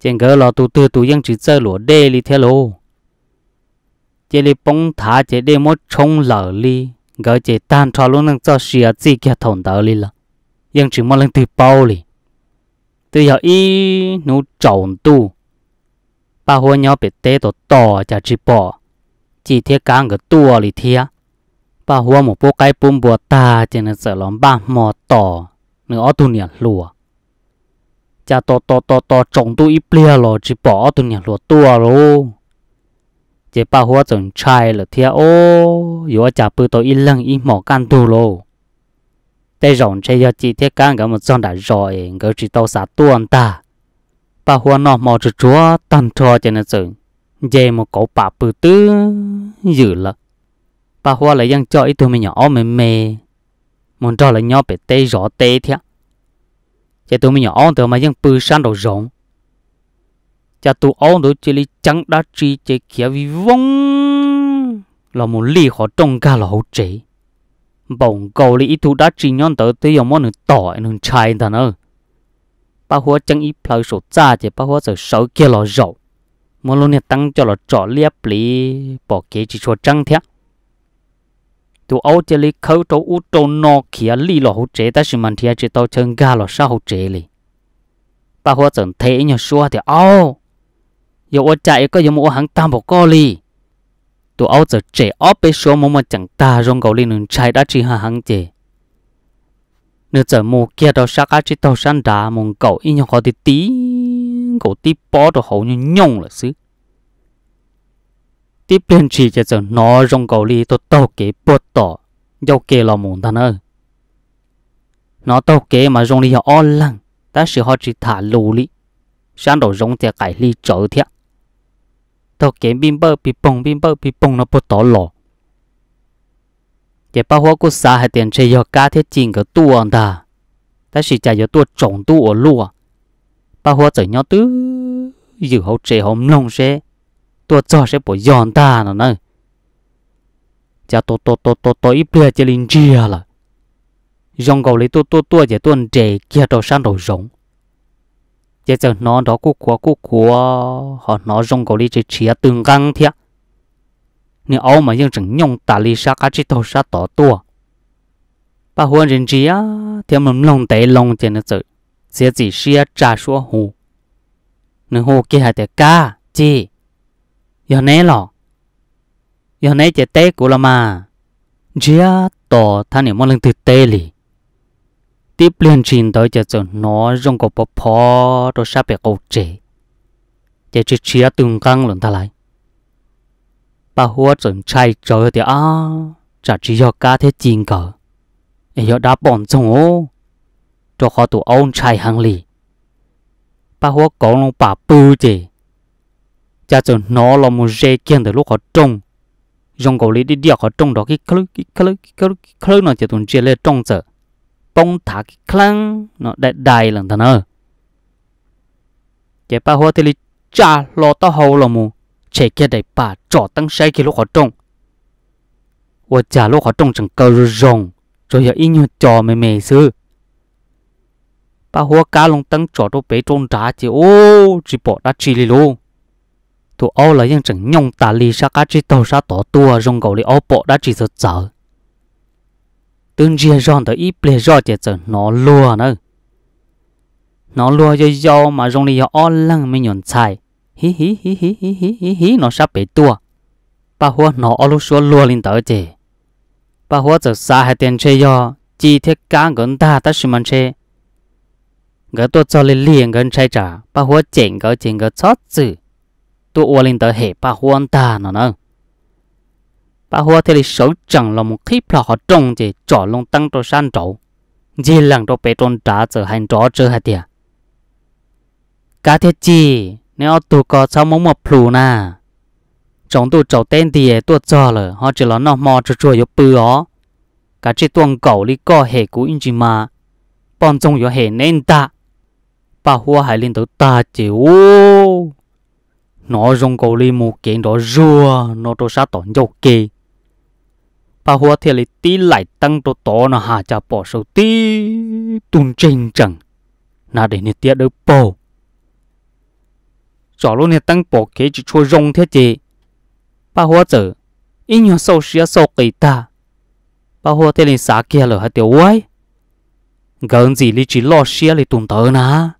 chèn gỡ lò tụ tư tụ dân chỉ chơi lúa đê li thế lô chế li bông thả chế đê mốt trông lở li gỡ chế tan cho luôn năng cho xìa gì kia thổn tờ li là dân chỉ mò lên từ bao li từ giờ y nụ trộn tu ba hoa nhau bị tê tổ to chả chỉ bỏ chỉ thế cán cái tua li thế ba hoa một bộ cái bùm bùa ta chế nó sợ lắm ba mò to nữa tu nhỉ lùa cha dạ, to to to to trồng tu ít bia lo chỉ bỏ tu nhà lo tua lo chỉ ba hoa trồng chai là thia ô yếu cha bự to ít lăng ít mỏ can tu lo để rồng chế giờ chỉ thiết can cả một trong đại rồi ngỡ chỉ tàu xả tuôn ta ba hoa nọ mò chỉ chúa tan cho trên nên trồng chế một cậu bà bự tư dữ lắm ba hoa cho ít tụi mình nhỏ mềm mềm muốn cho là nhỏ bị tê rõ tê thiệt chả tôi mình nhỏ ông tụi mà dân bự sang đầu rộng cha tôi ông tụi chỉ lấy trắng đã chi chỉ kia vì vong là một li họ trông cả là hậu chế bỗng cầu li ít thu đã chi nhon tới tới dòng món được tỏi được chai thằng ơi bà hoa chẳng ít phơi sổ cha chỉ bà hoa sợ sợ kia là rộng mà luôn này tăng cho là trọ liếp lý bỏ kế chỉ cho trăng thiệt tu ô chê li khâu tố u tố nọ kia li lọ hỗ chế ta xin mình thì chỉ tao chân ga lọ sao hỗ chế li ta hoa chẳng thế nhờ xua thì ô giờ ô chạy có giờ mua hàng tam bộ co li tu ô giờ chế ô bê số mua mà chẳng ta rong gấu li nương chạy đã chỉ hàng chế nữa giờ mua kia tao sát chỉ tao săn đá mông cậu in nhờ họ thì tí cậu tí bỏ tao hầu như nhông là xứ tiếp bên chỉ cho giờ nó rong cầu li tôi tàu kế bớt tỏ dâu kế là muốn thân ơi nó tàu kế mà rong li họ o lăng ta sẽ họ chỉ thả lù li sáng đầu rong thì cải li trở thiệt tàu kế bim bơ bị bông bim bơ bị bông nó bớt tỏ lò giờ bao hóa của xã hay tiền chơi giờ cá thế chính cái tuồng ta ta sẽ chạy giờ trọng trồng tuồng lúa bao hóa chở nhau tứ dự hậu trẻ hồng nông xe ตัวจอใช่ปะย้อนตาเนาะนะจะตัวตัวตัวตัวตัวอีเปลือยจะลินเจียละยองเกาหลีตัวตัวตัวจะตัวเจเกียตัวสั้นตัวรองจะจะนอนดอกกุ๊กขัวกุ๊กขัวเขานอนยองเกาหลีจะเชียตึงกังเทียเนี่ยเอามายังจังยองตาลีสักอาทิตย์ตัวสักตัวตัว把活人只呀，他们弄得弄见的走，自己是要咋说话，然后给他的家姐。giờ nè lọ giờ nè chế tê của là mà chia tổ thằng này mong lên từ tê lì tiếp liên trình tới chế chỗ nó rong cổ bò bò sắp bị cổ chế chế chế từng căng luôn ta bà hùa chuẩn chạy trời thì à chả chỉ do cá thế chín cờ ấy do đá bọn trong cho họ tụ ông chạy hàng lì bà hùa cổ nó bà bưu chế cha cho nó là một dây kiên từ lúc họ trông dòng cổ lý đi đi họ trông đó cái khứ cái khứ cái khứ cái khứ nó chỉ tuần chia lên trông sợ bông thả cái khăn nó đại đại lần thằng ơ chế ba hoa thì lý cha lo tao hầu là mù chế kia đại bà trọ tăng sai khi lúc họ trông và cha lúc họ trông chẳng cầu rồi rồng rồi giờ in nhau cho mày mày sư ba hoa cá lồng tăng cho đâu bé trông trả chỉ ô chỉ bỏ đã chỉ lý luôn tu ô là những trận nhông tà li sa cá chỉ tàu sa tổ tua rong cầu li ô bộ đã chỉ sợ sợ tương chia rong tới ít ple rong chỉ sợ nó lùa nữa nó lùa cho do mà rong li do ô lăng mới nhọn chạy hí hí hí hí hí hí hí hí nó sắp bị tua bà hoa nó ô lúc xua lùa lên tới chị bà hoa giờ xa hai tiền chơi do chỉ thiết cá gần ta ta xin mình chơi gỡ tôi cho lên liền gần chơi trả bà hoa chỉnh gỡ chỉnh gỡ chót chữ tôi ua linh tới hệ ba huan ta nó nè ba hua thì sống chẳng là một khí plọ họ trông thì trỏ lông tăng cho san trổ gì lần cho bé trôn trả trở hành tró trở hạt tiệt cá thiết chi nếu tôi có sao mong một plù nà trong tôi trầu tên thì tôi cho là họ chỉ là nó mò cho chua yếu bự ó cả chỉ tuồng cầu đi co hệ của anh chị mà bọn trong yếu hệ nên ta ba hua hãy lên tới ta chịu nó dùng cầu li mù kiện đó rùa nó đồ sát tổn dầu kì bà hoa thì lấy tí lại tăng tổ to nó hạ chả bỏ số tí tùn trình chẳng na để nè tiết được bầu cho lúc nè tăng bỏ kế chỉ chua rong thế chứ, bà hoa tử ít nhỏ sâu xía sâu kỳ ta bà hoa thì lấy xả kia lỡ hai tiểu quái gần gì li chỉ lo xía li tùn tớ nà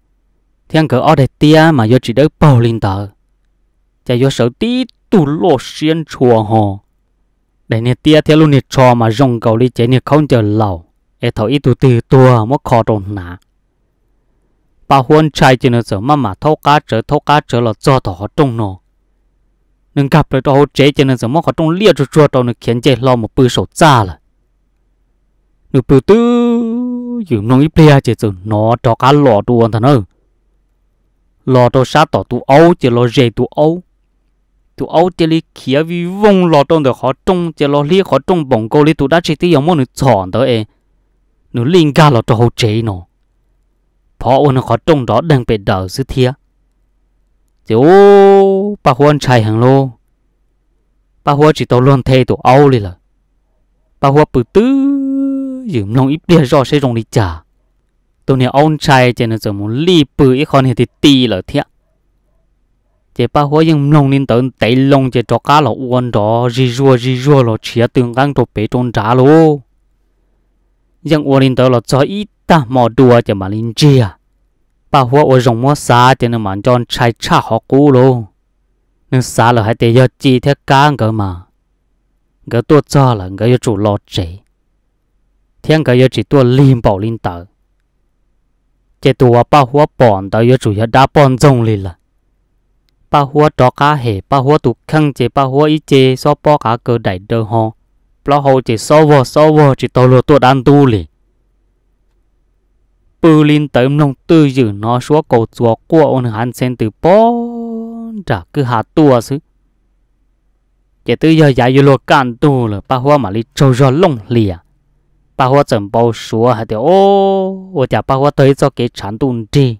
thiên cỡ ở đây tia mà giờ chỉ được bầu lên tờ จะยศตีตุโลเซียนชัวหอแต่เนี่ยเตี้ยเทลุนี่ชอมาจงเกาหลีเจเนี่ยเขาเจอเหล่าเอเท่าอีตัวตีตัวมั่วคอตรงหนาปาฮวนชายจีนเจอมามาเท่าก้าเจอเท่าก้าเจอเราจอต่อตรงเนาะหนึ่งกับเลยตัวเจจีนเจอมั่วเขาตรงเลี้ยจัวตัวหนึ่งเขียนเจเราหมดปืนโสจ้าละหนึ่งปืนตื้ออยู่น้องอีเปลี่ยเจจเนาะจอก้าหล่อตัวนั่นเออหล่อตัวชาต่อตัวเอาเจเราเจตัวเอา tụ ấu tê li kia vi vong lọ trong đó khó trong tê lọ li khó trong bồng cô li tụ đã chỉ tí giống món nữ chọn đó e nữ linh ca lọ cho hậu chế nó phó ôn khó trong đó đang bị đào sư thia chứ ô bà huân chạy hàng lô bà huân chỉ tao luôn thề tụ ấu li là bà huân bự tứ dùm lòng ít bia rõ sẽ rong đi trả tụi này ông chạy cho nên giờ muốn li bự ít con thì ti lỡ thiệt chế ba hoa nhưng nông nín tận tẩy lông chế cho cá là uốn đó rì rùa rì rùa là chia tương gang cho bể trôn trả lô nhưng uốn nín tận là cho ít ta mò đùa chế mà nín chia à. ba hoa uốn rồng mua xa chế nên mà chọn trái cha họ cũ lô nên xa là hai tế giờ chi thế Gang ngỡ mà ngỡ tua cho là ngỡ giờ chủ lo chế thiên ngỡ giờ chỉ tua lim bảo linh tận chế tua ba hoa bọn tới giờ chủ giờ đã bọn rồng liền là ba hua cho cá hệ ba hua tụ khăn chế ba hua ít chế so po cá cơ đại đơ ho lo hồ chế so vò so vò chỉ tàu lúa tụ đan tu lì bự linh tới nông tư dự nó xóa cầu chùa của ông hắn sen từ bỏ trả cứ hạ tua xứ chế tư giờ giải vô lúa can tu là ba hua mà li trâu gió lông lìa ba hua chẳng bao xóa hả thì ô ô chả ba hua tới cho cái chán tuôn chi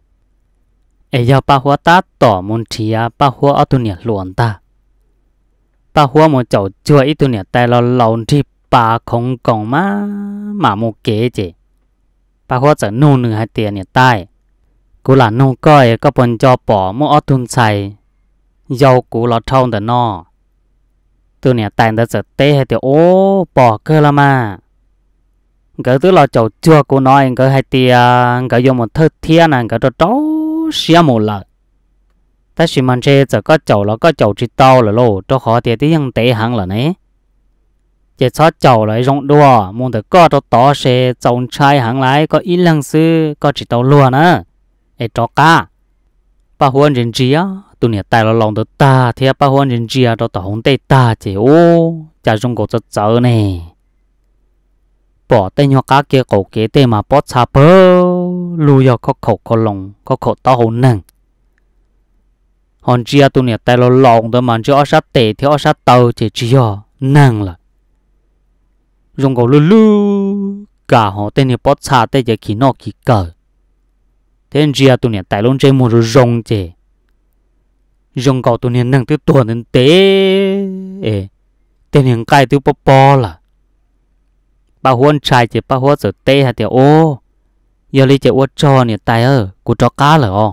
เอยาปะหัวตาต่อมุนเทียปะหัวอตุเนี่ยหลวนตาปะหัวัมเจ้าจ่วอีตัวเนี่ยแต่เราเล่าที่ปาของกองมาหมาโมเกเจปะหัวจะนูนนเนื้อเตียเนี่ยใต้กูหลานนู่ก้อยก็ปนจอปอมออตุนใส่เยากูหลอเท่าแต่นอตัวเนี่ยแต่งแต่จะเตะให้เตียวโอ้ปอเกละมาก็ตัวเราเจ้าจั่วกูน้อยก็ให้เตียก็ยมหมดเทเทียนันก็จะโต xia mồ lợ ta chỉ mang chơi giờ có chầu là có chầu chỉ tao là lô cho khó tiền tí nhưng tế hàng là nè, chỉ cho chầu là rộng đùa muốn được có cho to xe chồng trai hàng lại có ít lăng sư có chỉ tao luôn nè, để cho cả bà huân rình chi á tụi nhà tài là lòng được ta thì bà huân rình chi á cho tao không tê ta chỉ ô chả dùng cổ cho chợ nè bỏ tên nhau cá kia cổ kế tên mà bỏ xa bơ lùi yo có khổ có lòng có khổ to hồn nặng hòn chia tu nè tay lo lòng đó mà chứ ở sát tệ thì ở sát tàu chỉ chỉ yo nặng là dùng cổ lù lù cả họ tên nè bỏ xa tên chỉ khí nọ khí cờ tên chia tu nè tay luôn chơi mua rồi rong dùng rong cổ tu nè nặng tới tuần đến tế tên nè cái tới bó bó là bà huân trai chỉ bà huân rồi tê hả tiểu ô giờ lý chỉ ô cho nè tay ơ của cho cá lỡ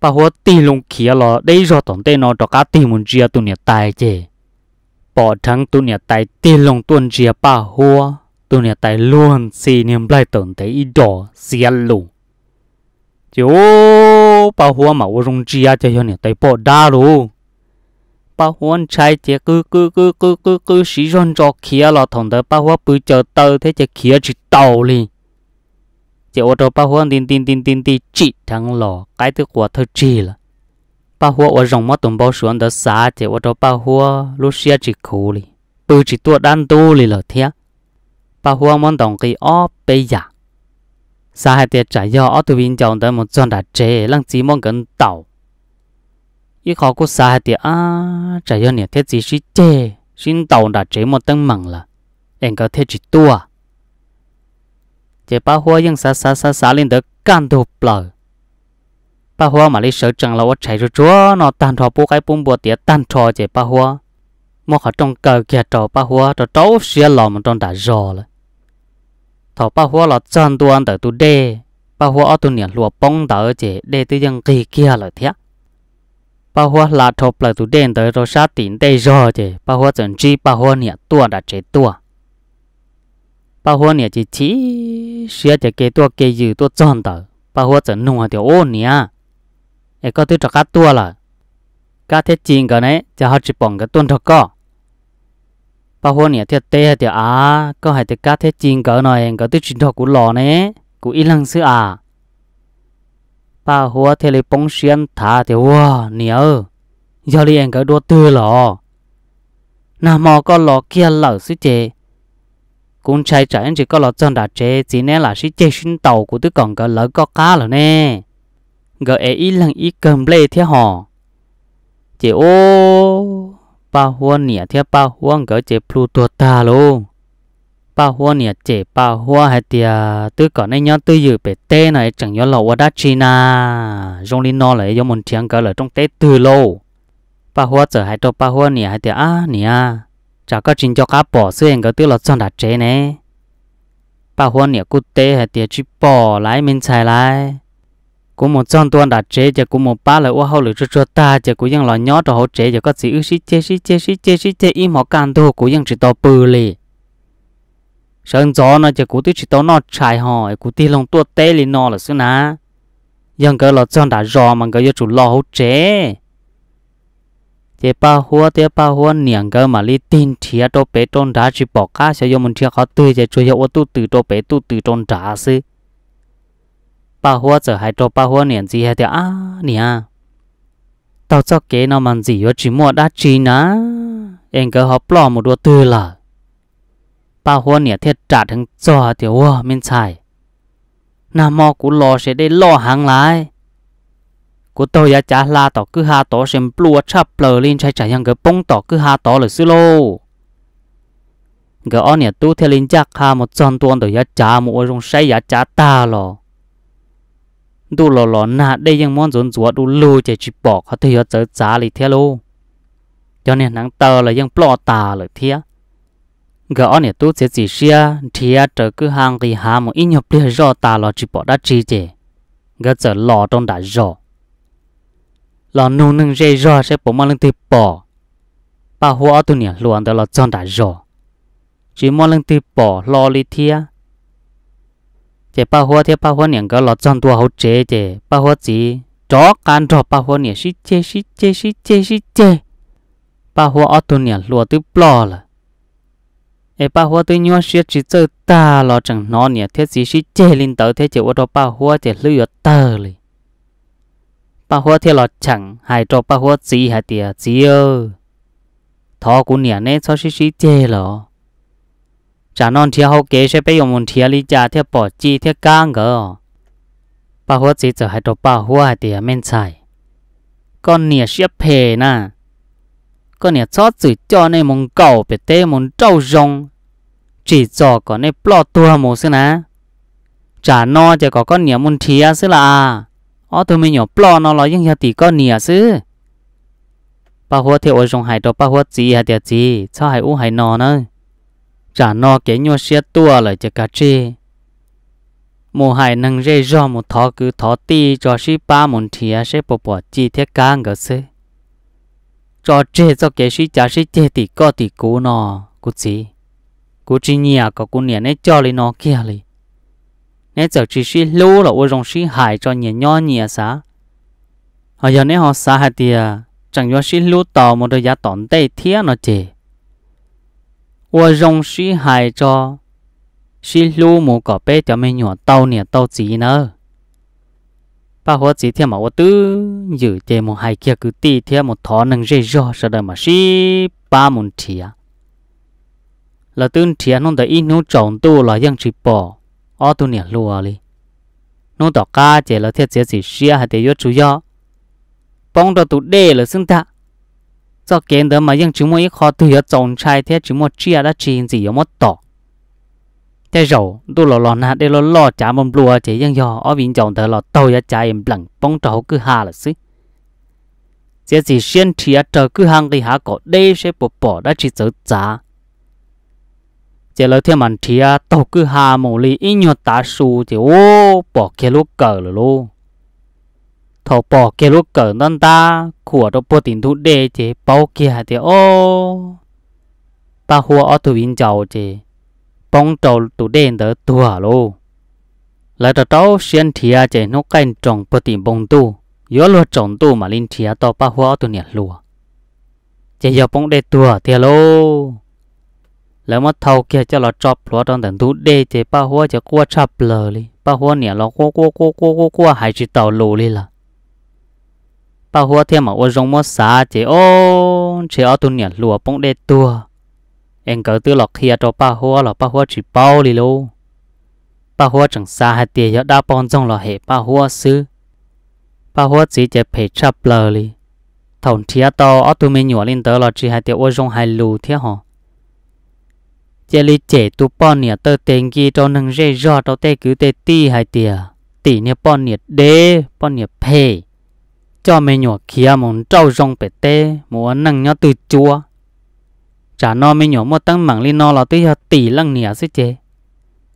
bà huân tì lùng kia lọ đây rồi tổng tê nó cho cá tì muốn chia tu nè tay chê bỏ thắng tu nè tay tì lùng tuần chia bà huân tu nè tay luôn xì niềm lại tổng tê ít đỏ xì lù chứ bà huân mà ô rung chia cho nè tay bỏ đa luôn bà huân chạy chỉ cứ cứ cứ cứ cứ cứ sử dụng cho kia là thằng đó bà huân bây giờ tàu thế chỉ kia chỉ tàu đi, chỉ ô tô bà huân tin tin tin tin tin chỉ thằng lò cái thứ của thơ chỉ là bà huân ở rồng mắt tùng bao xuống đó xá chỉ ô tô bà huân lúc xia chỉ khổ đi, bây chỉ tua đan tu đi là thế bà huân muốn đồng cái ó bây giờ xa hai tiệt trả do ó tụi mình chồng tới một trận đã chế lăng chỉ mong cần tàu 一考过啥的啊？这要你天气是热，心冻的这么登猛了，应该天气多啊。这把火用啥啥啥啥领的干都不了。把火嘛，你手整了我踩着桌，那单车不该奔波的单车这把火，莫可中高给着把火，这都是老们中打热了。thọ ba hoa là chân tuan tới tu đê ba hoa ở tu niệm lúa bông tới chế đê tới dân kỳ kia là thế bao hoa là thộp là tụ đen tới rồi sát tỉnh đây rồi chứ bao hoa chuẩn chi bao hoa nhẹ tua đã chế tua bao hoa nhẹ chỉ chỉ xia chỉ cái tua cái gì tua chọn tờ bao hoa chuẩn nung thì ô nhỉ ai có tôi cho cá tua là cá thế chín cái này cho họ chỉ bằng cái tuần thật co bao hoa nhẹ thì tê thì à có hai thì cá thế chín cái này cái tôi chỉ thật của lò này của ít lăng sữa à bà hùa thì lấy bóng xiên thả thì wow nhiều giờ đi anh cái đồ tư lọ nà mò có lọ kia lỡ sĩ chế, cũng chạy chạy anh chỉ có lọ chân đã chế, chỉ nên là sĩ chế xin tàu của tôi còn có lỡ có cá rồi nè gỡ ấy ý lần ý cầm lê thế họ chị ô bà hùa nhỉ thế bà hùa gỡ chế plu tua ta luôn ba hoa nè chế ba hoa hay tiệt, tôi còn anh nhớ tôi dự bể té này chẳng nhớ lẩu đã chi na rong linh nó lại giống một tiếng cả là trong té từ lâu ba hoa giờ hay cho ba hoa nè hay tiệt à nè chả có chính cho cá bỏ xưa anh tôi là chọn đặt chế nè ba hoa nè cụ té hay tiệt chỉ bỏ lại mình xài lại cũng một chọn tuần đặt chế chứ cũng một ba lại ô hậu lửa cho cho ta chứ cũng ยัง là nhớ cho hậu chế chứ có gì ư xí chế xí chế xí chế xí chế im họ can thôi chỉ to bự liền sơn gió nó chỉ cú tí chỉ tao nó chạy hỏi cú tí lòng tua tê lên nó là xưa nà nhưng cái lọt sơn đã rò mà cái chủ lo hỗ chế chế ba hoa chế ba hoa, niệm cái mà li tin thia đâu bé trôn đá chỉ bỏ cá sẽ dùng mình thia khó tươi chế chơi hiệu tu từ đồ bé tu từ trôn đá sư ba hoa giờ hai đồ ba hoa, niệm gì hay thì à nè tao cho cái nó mà gì ở chỉ mua đá chi ná em cái họ plò một đua tươi là bao hoa nhỉ thiệt trả thằng cho thì hoa mình xài nam mô cú lo sẽ để lo hàng lại cú tôi ya trả la tỏ cứ ha tỏ xem plua chắp lờ linh chạy chạy yang cái bông tỏ cứ ha tỏ là xí lô gỡ on nhỉ tu theo linh chắc hà một tròn tuôn tôi ya trả một rong say ya trả ta lo đủ lò lò nà đây yang món rốn rúa đủ lù chạy chỉ bỏ họ thấy họ chở trả lì theo lô cho nên hắn tờ là yang plọ ta là thiệt gỡ anh tu sẽ chỉ xia thì à trở cứ hàng gì hà một ít nhập địa rõ ta lo chỉ bỏ đã chi chế gỡ trở lò trong đã rõ lò nu nâng dây rõ sẽ bỏ mà lên tiếp bỏ bà hoa tu nè luôn đó là trong đã rõ chỉ mà lên tiếp bỏ lo li thia chế bà hoa thì bà hoa nè gỡ lò trong tua hậu chế chế bà hoa chỉ chó can rõ bà hoa nè xí chế xí chế xí chế xí chế bà hoa tu nè luôn tiếp bỏ là ไอ้ป้าหัวตัวยัวเสียจีเจอตาหลอจังนอนเนี่ยเทศสีชีเจลินเตอเทเจว่าตัวป้าหัวเจเลือดเตอเลยป้าหัวเทหลอจังหายตัวป้าหัวสีหายเตียจีเออทอกูเนี่ยเน่ชอบชีชีเจลอจานอนเทียเขาเก๋ใช้ไปยมุนเทียลิจาเทียปอดจีเทียก้างเกอป้าหัวสีเจะหายตัวป้าหัวหายเตียเม่นใส่ก้อนเนี่ยเสียเพน่ะ có nè cho chỉ cho nè mong cầu bể tê mong trâu rong chỉ cho có nè plo tua mồ xí nè trả no chỉ có con nè mong thía xí là ó tôi mình nhỏ plo nó lo nhưng nhà tỷ con nè xí ba hoa thì ôi rong hải đó ba hoa gì hả tiệt gì sao hải u hải nò nữa trả no cái nhau xe tua lại chỉ cà chi mù hải nâng dây do một thọ cứ thọ tì cho xí ba một thía sẽ bỏ bỏ chi thiết cang cả xí cho chế cho cái sĩ chả sĩ chế thì có thì cố nó cố gì cố chỉ nhà có cố nhà nên cho lên nó kia lên nên giờ chỉ sĩ lố là ô rồng sĩ hại cho nhà nhỏ nhà xã họ giờ nên họ xã hại thì à, chẳng cho sĩ lố tàu một đôi giá tổn tệ thiết nó chế ô rồng sĩ hại cho sĩ lố một cọp bé cho mấy nhỏ tàu nhà tàu gì nữa bà hoa chỉ theo mà hoa tứ giữ chơi một hai kia cứ tì theo một thọ nâng dây rõ sợ đời mà xí ba môn thịa là tương thì nó đã ít nấu trộn tu là dân chỉ bỏ ở tu nè lùa đi nó đọc ca chỉ là theo chỉ chỉ xia hay để yếu chú yếu bóng đó tụ đê là xưng ta cho kiến đó mà dân chúng mua ít khó tu yếu trộn trai theo chúng mua chia đã chín gì yếu mất tỏ thế rồi tu lò lò na để lò lò chả mầm lúa chỉ dân dò ở viện chồng tờ lò tàu ya chả em lặng bông trầu cứ hà là xí sẽ chỉ xuyên thì ở trời cứ hàng thì hạ cổ đây sẽ bỏ bỏ đã chỉ sợ giá chỉ lời thêm mình thì à tàu cứ hà mồ lì in nhiều tá su chỉ ô bỏ kia lúc cờ rồi lô thầu bỏ kia lúc cờ nên ta của đâu bỏ tiền thu đề chỉ bao kia thì ô ta hùa ở tu viện chồng chỉ bông trâu tụ đen đỡ tùa lô lại đó tao xuyên thìa chạy nó canh trồng bờ tìm bông tu gió lúa trồng tu mà linh thìa to ba hoa tu nhặt lúa chạy giờ bông đê tùa thìa lô lại mất thâu kia cho nó chọc lúa trong tận tu đê chạy ba hoa chạy quá chạp lờ đi ba hoa nhẹ nó quá quá quá quá quá quá hải chỉ tàu lù đi là ba hoa thêm mà ô rong mất xa chạy ô chạy ô tu nhặt lúa bông đê tùa em cứ tự lọc khi cho ba hoa là ba hoa chỉ bao đi luôn, ba hoa chẳng xa hay tiền giờ đã bón trong là hệ ba hoa sư ba hoa chỉ chỉ phải chập lờ đi. thằng thia to ở tụi mình nhỏ lên tới là chỉ hay tiền ô trong hai lù thế hả chỉ lì chỉ tụ bón nhỉ tơ tiền kia cho nâng dây rõ cho tê cứ tê ti hai tiền tỷ nhỉ bón nhỉ đê bón nhỉ phê cho mình nhỏ kia mong trâu rong bể tê muốn nâng nhau từ chua chả no mi nhỏ mua tăng mảng li no là tí tỷ lăng nỉa sẽ chế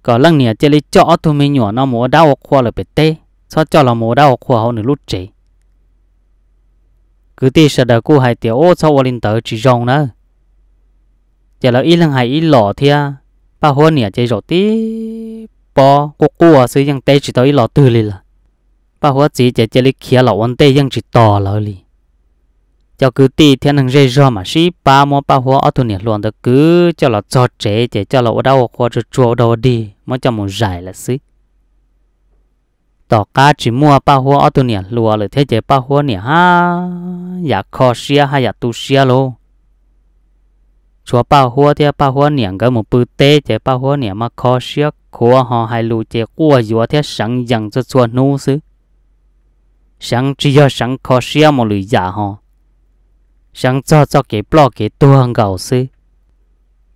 có lăng nỉa chế li chó thôi mi nhỏ nó mua đau khoa là bị tê sao cho là mua đau khoa hơn nửa lút chế cứ tí sợ đời cô hai tiểu ô sau ô linh tờ chỉ rong nữa chả là ít lăng hai ít lọ thia ba hoa nỉa chế rồi tí bò cô cô sử dụng tê chỉ tới lọ tư li là ba hoa chỉ chế chế li khía lọ ăn tê vẫn chỉ to lọ li cho cứ tì thiên hàng dây do mà xí ba món ba hoa ở thôn luôn đó cứ cho là cho trẻ trẻ cho là ở đâu qua cho chùa đâu đi mà cho một giải là xí tỏ cá chỉ mua ba hoa ở thôn lúa là thế chế ba hoa nè ha giả khó xia hay giả tu xia luôn. chùa ba hoa thì ba hoa nè cái một bự tê chế ba hoa nè mà khó xia khó họ hay lù chế qua gió thế sáng dặn cho chùa nô xứ sáng chỉ cho sáng khó xia một lưỡi giả họ Sáng cho 想做做给 blog 给多很搞事。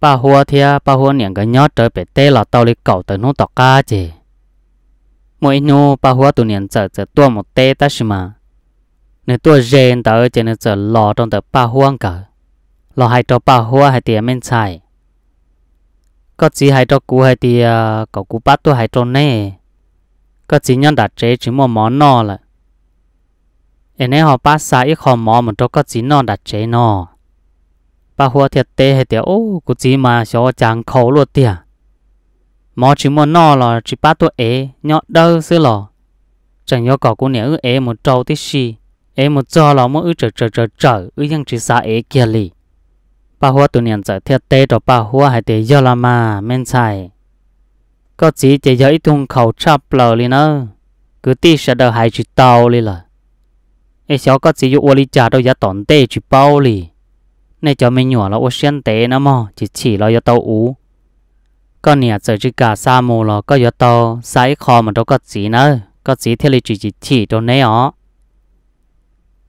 bà hùa thì bà hùa những cái nhót trời bể tê là tao lấy cầu tới nó tọt cá chứ mỗi nô bà hùa tụi nhìn chờ chờ tua một tê ta xí mà nếu tua rèn tao chỉ nên chờ lò trong tờ bà hùa cả lò hai trò bà hùa hai tiền men xài có chỉ hai trò cũ hai tiền có cũ bắt tua hai trò nè có chỉ nhân đặt chế chỉ mua món nọ là nên họ bắt sa ít họ mò một chỗ có chỉ nó đặt chế nó ba hoa thiệt tế hay tiệt ô cũng chỉ mà xó chẳng khẩu luôn tiệt mò chỉ mò nó là chỉ bắt tuổi ế nhọ đâu xứ lò chẳng nhớ cỏ cũng nhớ ế một chỗ tí xì ế một chỗ là mỗi trở trở trở trở ư yang chỉ sa ế kia lì ba hoa tụi nhàn trở thiệt tế đó ba hoa hay tiệt giờ là mà men xài có chỉ chỉ giờ ít thùng khẩu chắp lờ lì nữa cứ tí sẽ đợi hai chữ tàu lì là ai xéo có chỉ dụ đi trả đâu giá tổn tệ chỉ bao lì này cho mình nhỏ là ô xuyên tế nó mò chỉ chỉ là do tàu ú nhà giờ chỉ cả xa mù là có do tàu sai khó mà đâu có gì nữa có gì thế là chỉ chỉ chỉ đâu nấy ó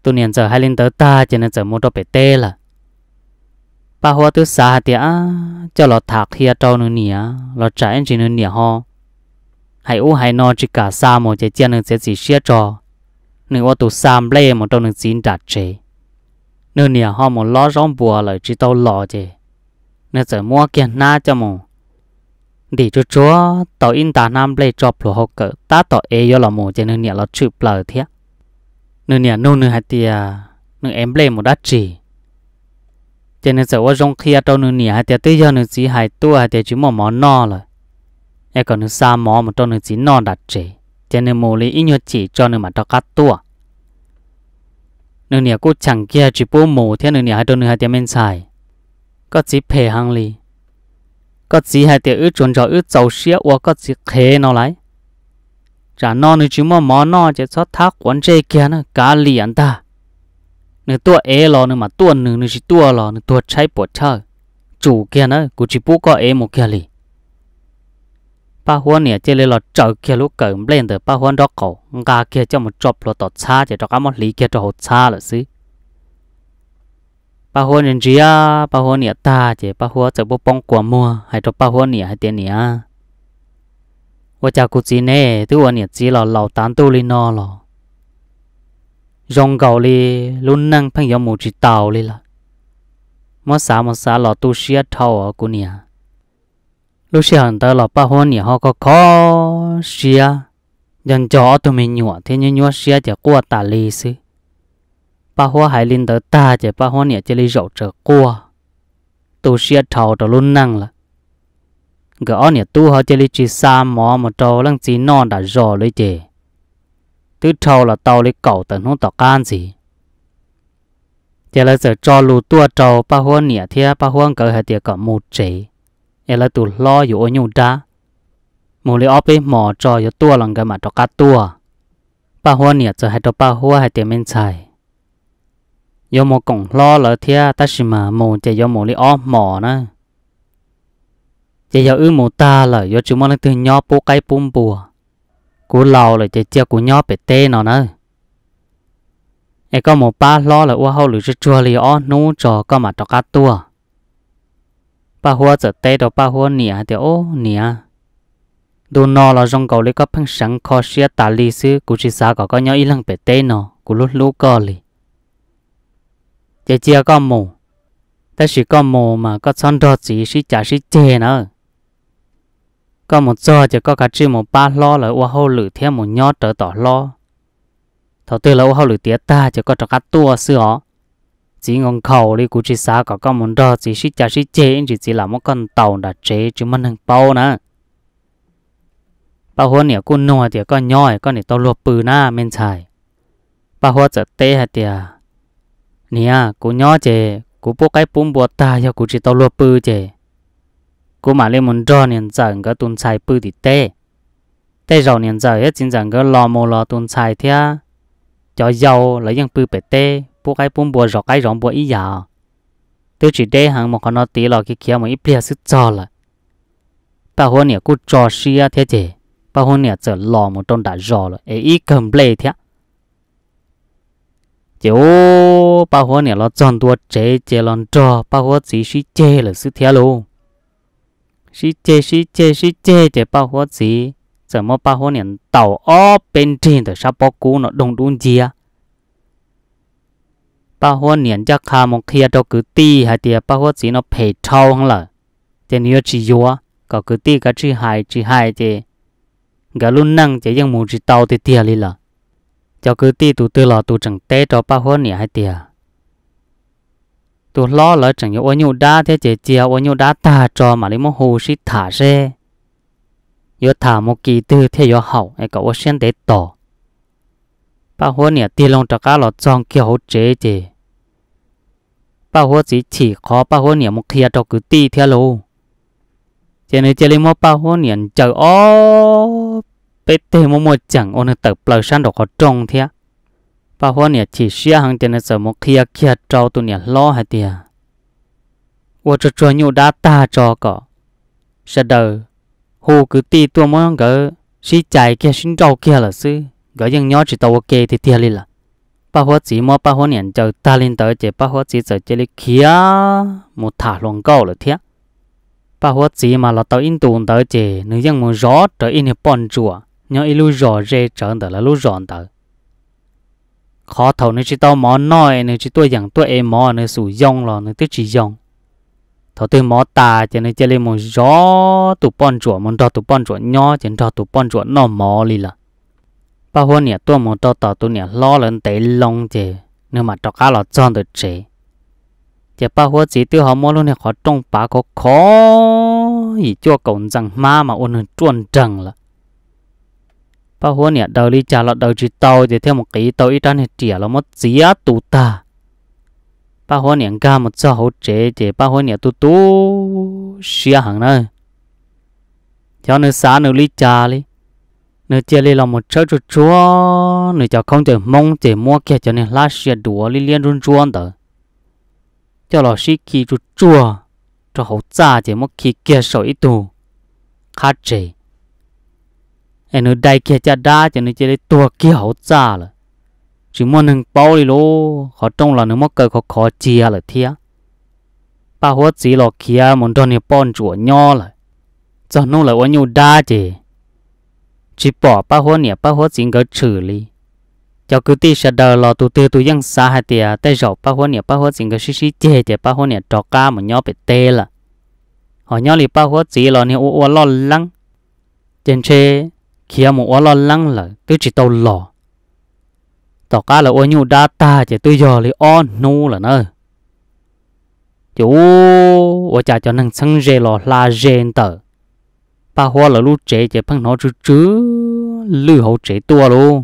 tụi nhà giờ hai lên tới ta cho nên giờ mua đâu bể tê là bà hoa tứ xa thì á cho lọ thạc hia trâu nữa nhỉ lọ trái chỉ nữa nhỉ ho hãy u hãy chỉ cả xa mù chỉ chia nữa chỉ xia trò nên ô tô sam lê một trong những chín đặt chế nên nhà họ một lo rong bùa lại chỉ tao lo chế, nên sẽ mua kiện na cho mù để cho chúa tao in ta nam lê cho phù học cỡ ta tao e yo là mù chứ nếu nhà là chụp lời thế nên nhà nô nếu hạt tia nên em lê một đắt chỉ cho nên giờ ô khi ở tao nếu nhà hạt tia tới giờ nếu chỉ hai tua hạt tia chỉ một món no rồi em còn nếu sa món một trong nếu chỉ no đặt chế cho nên mồ lý ít nhiều chỉ cho nên mà tao cắt tua นึ่งเนี่ยกูจังเกียจิปูหมูเที่านึ่งเนี่ยให้ตัวนึ้งให้เตียเมนชส่ก็จีเพหังลีก็จีให้เตียอื้อจนจออื้อเจ้าเสียว่าก็จีเคนเอาไรจานนอนึจิมอมอนอจะชอบทักวันเจเกียนะกาเลียนตาหนึ่งตัวเอรอหนึ่งมาตัวหนึ่งเนึ่งจิตัวรอหนึ่งตัวใช้ปวดเช่าจู่เกียนะกูจิปูก็เอหมดเกียลี bà Huân nè lấy là trở kia lúc cầm lên được bà Huân đó cổ ngà kia cho một chọc lo tọt xa chỉ cho cả một lý kia cho hột xa là xí Bà Huân nhân chia bà Huân nè ta chỉ bà Huân chỉ bố bông quả mua hay cho bà Huân nè hay tiền nè và cha cụ chỉ nè thứ huan chỉ là lão tán tu lên nó lo rong cầu li luôn năng phăng giống một chỉ tàu là mất xa mất xa là tu sửa thâu ở cụ lúc xưa hắn ta là ba hoa nhỉ họ có khó xia dân cho tôi mình nhọ thế nhưng nhọ xia chỉ qua tà lì sư ba hoa hải linh tới ta chỉ ba hoa nhà chỉ lì rậu trở qua tụ xia thầu trở luôn năng là gỡ nhỉ tu họ chỉ lì chỉ xa mò mà trâu lăng chỉ non đã rò lấy chè tứ thầu là tàu lấy cầu tận không tỏ can gì chỉ là giờ cho lù tua trâu ba hoa nhà thế ba hoa cỡ hai tiệc cả một chế em là tụ lo อยู่ ở nhung trá mù lấy ốp ấy mỏ cho yo tua lòng cái mà cho cá tua ba hoa nhiệt cho ba hoa hay tiền bên xài yo mò cổng lo lỡ thia ta xí mà mù chạy yo mù lấy mỏ nè chạy yo ư mù ta lỡ yo chú mò lên từ nhỏ bố cái bùm bùa cú lâu rồi chạy chia cú nhỏ bể tê nó nè em có một ba lo là ua hậu lửa chua li ó nú cho có mà cho cá tua bà hoa giờ tê đó bà hoa nia thì ô nia, đồ nọ là trong cầu lấy có phăng sáng khó xia tà lì sư cụ chỉ xa có có nhau y lăng bể tê nọ cụ lúc lúc có lì chè chia có mù ta chỉ có mù mà có son đo chỉ xí chả chỉ chè nữa có một giờ chỉ có cả chữ một ba lo là ô hô lử thêm một nhót trở tỏ lo thầu tư là ô hô lử tía ta chỉ có trở cả tua sư chỉ ngon khẩu đi cú chỉ xá có con muốn đó chỉ xí chả xí chế chỉ chỉ là một con tàu đã chế chứ mình hàng bao nè bao hoa nè cụ nua thì con nhoi con nè tàu luộc bự na men chài bao hoa chợ tê hạt tiề nè cụ nhoi chè cụ bố cái bún bò ta cho cú chỉ tàu luộc bự chè cụ mà lên muốn đó nè chẳng cái tuần chài bự thì tê tê rồi nè chẳng hết chính chẳng cái lò mồ lò tuần chài thia, cho dầu lấy những bự bể tê bố cái bún bò rọ cái rong bò ý giờ tôi chỉ để hàng một con nó tí lò cái kia mà ít bia sức cho là bà hôn nè cô cho xia thế chứ bà hôn nè giờ lò một trong đã rò rồi ấy ít cầm lệ thế chứ ô bà hôn nè nó chọn đua chế chế lon cho bà hôn chỉ xí chế là sức thế luôn xí chế xí chế xí chế chế bà hôn gì giờ mà bà hôn nè tàu ó bên trên rồi sao bao cú nó đông đông gì à ป้าหัวเหนียนจะคามงเคียดอกกือตีหายเตียป้าหัวสีนอเผยเท่าหังละเจนี่จียัวก็กือตีก็ชื่อหายชื่อหายเจกะลุ่นนั่งเจยังมูจีเตาเตียเลยละเจ้ากือตีตูเตลอตูจังเตจอป้าหัวเหนียหายเตียตูล้อเลยจังยอวยูด้าเทเจเจียวอวยูด้าตาจอมาลิมโหชิถาเซยอถามกีตื้อเทยอเห่าไอ้ก็ว่าเช่นเตต่อป้าหัวเนี่ยตีลงจากกาหลอดจองเกี่ยวเจเจป้าหัวสีฉีคอป้าหัวเหนียมเคลียจอกือตีเทียโล เจนเจลิมอป้าหัวเหนียนเจออ้อเปเตมมอจังโอนเตเปล่าชันดอกจงเทียป้าหัวเหนียฉีเสียหังเจนเสมเคลียเคลียจอตัวเหนียล้อหาเตียว่าจะจวนอยู่ดาตาจอก็เสดอหูกือตีตัวมองก็สิใจแค่ชินเจ้าแค่ละซื้อก็ยังย้อนจิตตัวเกติเทียลิล่ะ chỉ chỉ chỉ mà nhận, ta lên thiệt. dân muốn rõ rõ rõ 八火节么？八火年就大领导节，八火节就这里去啊，木塔龙高了天。八火节嘛，老到印度到节，你让木绕着一年帮助啊，你一路绕热整的了，路绕的。khó thầu nó chỉ tao món nói nó chỉ tôi rằng tôi em món nó sử dụng là nó tôi chỉ dùng thầu tôi món ta cho nên chơi lên một gió tụ bọn chuột muốn rõ tụ bọn chuột nhỏ chỉ trò tụ bọn chuột nó mò li là bao hôm nè tôi muốn tôi tỏ tôi nè lo lên tới long chứ nếu mà trọc cá là chọn được chứ chứ bao hôm chỉ tiêu họ mua luôn nè khó trông bà có khó gì cho công rằng ma mà ôn hơn chuẩn trần là bao hôm nè đầu đi trả là đầu chỉ tàu thì theo một cái tàu ít ăn thì trả là mất giá tù ta bao hôm nè ga một cho hỗ trợ chứ bao hôm nè tu tu xia hàng nơi cho nên sáng nó đi trả đi nếu chia li là một chỗ chỗ chúa nếu cho không thể mong thể mua kia cho nên lá xe đùa li liên run chuông đó cho là sĩ khi chỗ chúa cho hậu cha chỉ mua khi kia sổ ít tù khá chế em nếu đại kia cha đa cho nên chỉ để tua kia hậu cha là chỉ muốn nâng bao đi lô họ trong là nếu mua cơ khó khó chia là thia ba hốt chỉ là kia muốn cho nên bọn chúa nho là cho nó là bao nhiêu đa chế chỉ bỏ ba hố nè ba hố chính cái xử lý cho cứ tí sẽ đờ lo tụ tư tụ dân xa hai tìa tay rổ ba hố nè ba hố chính cái xí xí chê chê ba hố nè trọ ca mà nhỏ bị tê là họ nhỏ lì ba hố chỉ lo nè u u lo lăng trên chê khi mà u lo lăng là tôi chỉ tàu lò tàu ca là u nhu đa ta chê tôi giờ lì o nu là nơi chú ô cha cho năng sang rê lo la rên tờ bà hoa là lúc trẻ chỉ phăng nó chứ chứ lư hậu trẻ tua luôn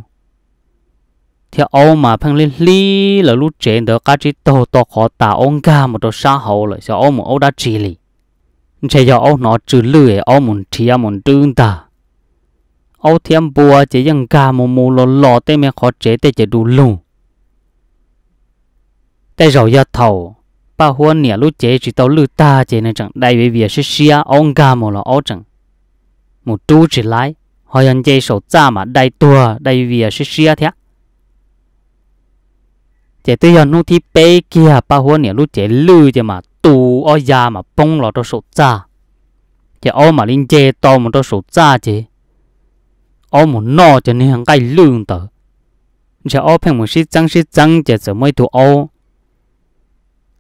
thì ông mà phăng lên li là lúc trẻ đó cá chỉ to to khó tả ông ca mà đó xa hậu lại sao ông mà ông đã chỉ lì chỉ cho ông nó chứ lư ông muốn chỉ ông muốn tương ta ông thiam bùa chỉ dân ca mù mù lò lò tê mẹ khó trẻ tê chỉ đủ lùng tê rồi giờ thầu bà hoa nè lúc trẻ chỉ tao lư ta chỉ nên chẳng đại về việc sẽ xia ông ca mà là ông chẳng một chú chỉ lại họ anh chơi sổ cha mà đầy tua đầy vía xí xía thế chế tôi giờ nút thì bé kia ba hoa nè lúc chế lư chế mà tu ở nhà mà bông lọ cho sổ cha chế ô mà linh chế to một cho sổ cha chứ ô một nọ chế nên hàng cái lương tờ chế ô phèn một xí trắng xí trắng chế sẽ mới thu ô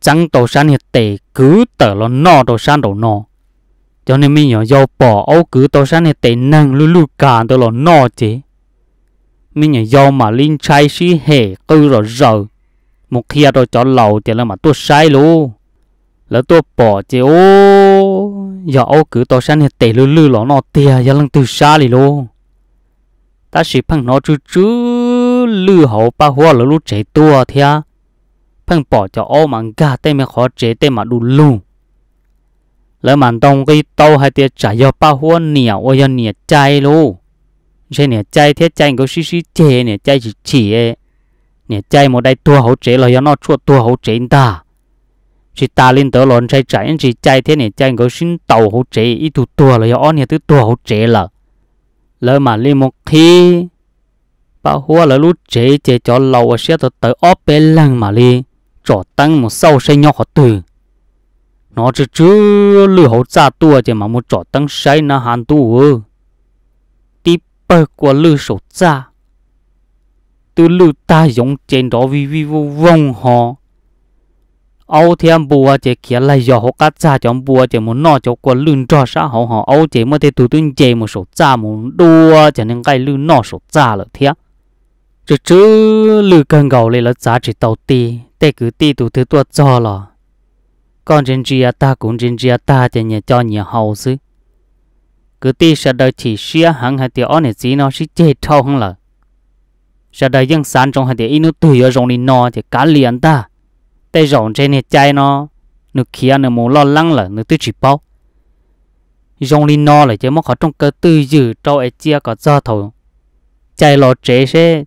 trắng tổ sản hiện tệ cứ tờ lo nọ tổ sản đồ nọ จ้าเนี่ยไม่ยอมยอมป่อเอาคือตัวฉันเนี่ยเต็นังลุลูกาตัวหลอดนอเจไม่ยอมยอมมาลินใช้ชีเฮกืรอเจอมุกเขียาตัวจอาเหล่าเจแล้ามาตัวใช้ลูแล้วตัวป่อเจ้าอย่าเอาคือตัวฉันเนี่ยเต็มลุลูหล่อนอเตียอย่าลงตัวชาลีลูต่สีพังนอจู้จู้ลื้หัวป้าหัวแลุวลุเจตัวเทียพังป่อยจะเอามังกาเต็มขอเจเต็มมาดูลู lỡ màn tông cái tàu hay tiệt trả giờ bao hoa nhiều ôi giờ nhiều chay luôn chế nhiều chay thế chay có xí xí chê nhiều chay chỉ chỉ ấy e. nhiều chay một đại tua hậu chế là do nó chua tua hậu chế ta chỉ ta lên tới lon chay chay chỉ chay thế nhiều chay có xin tàu hậu chế ít tu tua là do on nhiều tu tua hậu chế là lỡ mà lên một khi bao hoa lỡ lúc chế chế cho lâu sẽ tới tới óp bên lăng mà đi cho tăng một sâu xây nhỏ họ từ nó chỉ chứ lửa hậu ra tua chỉ mà muốn trọ tăng say nó hàn tu ơ tí bơ của lửa sổ ra từ lưu ta dùng trên đó vì vì vô vong họ âu thêm bùa chỉ kia là do họ cắt ra trong bùa chỉ muốn nó cho của lửa cho xã họ họ âu chỉ mới thấy tụi tôi chỉ một sổ ra muốn đua chỉ nên cái lửa nó sổ ra là thế chỉ chứ lưu cần gầu lên là giá chỉ đầu ti, để cứ ti tụi thứ tua cho là con trên chia ta cũng trên chia ta thì nhà cho nhà hậu chứ cứ ti sợ đời chỉ xưa hẳn hay thì ông này gì nó sẽ chết thâu không là sợ đời dân sản trong hay thì ít nó tùy ở rồng đi nó thì cá liền ta tại rồng trên này chai nó nó kia nó muốn lo lắng là nó tự chỉ bao rồng đi nó là chứ mà khó trong cơ tư dự trâu ấy chia có do thầu chai lo chế sẽ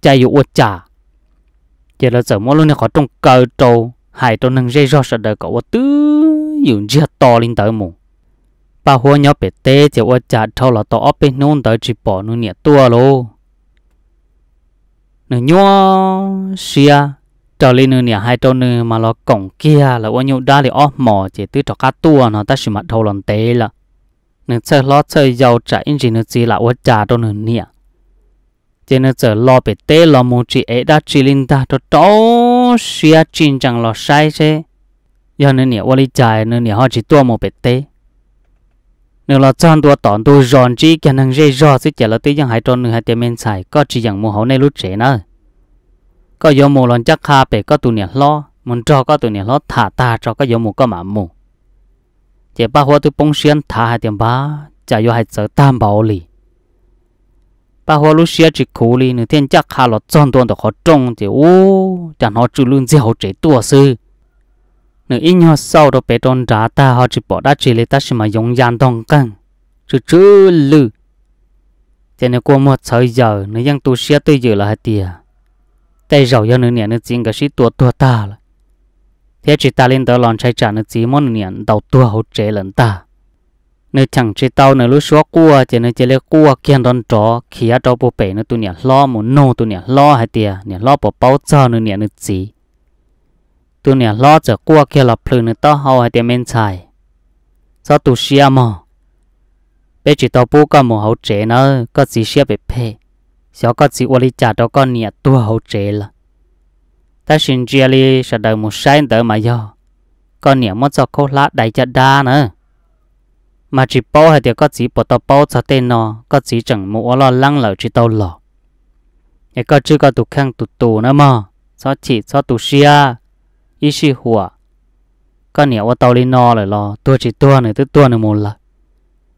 chai dụ uất trả chỉ là sợ mỗi lúc này khó trong cơ trâu hai trong năng dây rõ sợ đời cậu tư dùng chia to lên tới mù bà hoa nhỏ bể tê chỉ ô chả thâu là to ốp bên nôn tới chỉ bỏ nôn nhẹ tua lô nửa nhua xia trở lên nửa nhẹ hai trong nửa mà lo cổng kia là ô nhậu đa để ốp mỏ chỉ tứ cho cá tua nó ta chỉ mặt thâu lần tê là nửa chơi lo chơi giàu trả in gì nửa gì là ô chả trong nửa nhẹ thế nên giờ lo bị té lo mù chỉ ấy đã chỉ linh ta cho đó xia chín chẳng lo sai thế. giờ nên nhỉ vali chạy nên nhỉ họ chỉ tua một bị té. nếu là chọn tua tòn tua giòn chỉ cái năng dễ giò sẽ chả là tới chẳng hai tròn nửa hai tiền men xài có chỉ chẳng mua hậu này lúc trẻ nữa có giờ mù lon chắc ha bị có tụ nhỉ lo mình cho có tụ nhỉ lo thả ta cho có giờ mù có mà mù chỉ ba hoa tu bông xiên thả hai tiền ba chả vô hai sợ tam bảo lì bà hoa lúc xia chỉ khổ li nửa thiên chắc hà lọ tròn tuần được họ trông thì ô chẳng họ chịu luôn gì họ chế tua sư nửa ít họ sau đó bé tròn trả ta họ chỉ bỏ đã chỉ lấy ta xem mà dùng dàn đồng căng chứ chứ lư thế nên qua một thời giờ nửa dân tu xia tới giờ là hai tia tay giàu giờ nửa niệm nửa chính cái sĩ tua tua ta là thế chỉ ta lên tới lòn chạy trả nửa chỉ món nửa niệm đầu tua họ chế lần ta nơi chẳng chế tàu nơi lúc xóa cua chỉ nơi chỉ lấy cua kiên đón chó khi ở đâu bộ bể nơi tụi nhỉ lo một nô tụi nhỉ lo hai tiề, nhỉ lo bộ bao giờ nơi nhỉ nơi gì tụi nhỉ lo chở cua kia là phơi nơi tao hao hai tiề men xài sao tụi xia mò bây chỉ tao bố con một hậu chế nó có gì xia bị phê xóa có gì uali trả đó con nhỉ tua hậu chế là ta xin chia li sẽ đợi một sai đợi mà do con nhỉ mất cho cô lá đại chặt đa nữa mà chỉ bao hay thì có chỉ bỏ tao bao cho tên nó có chỉ chẳng mua lo lăng lở chỉ tao lọ cái có chưa có tụt khang tụt tù nữa mà sao chỉ sao tụt xia ý xì hùa có nhiều tao lên nó rồi lo tôi chỉ tua này tôi tua này một là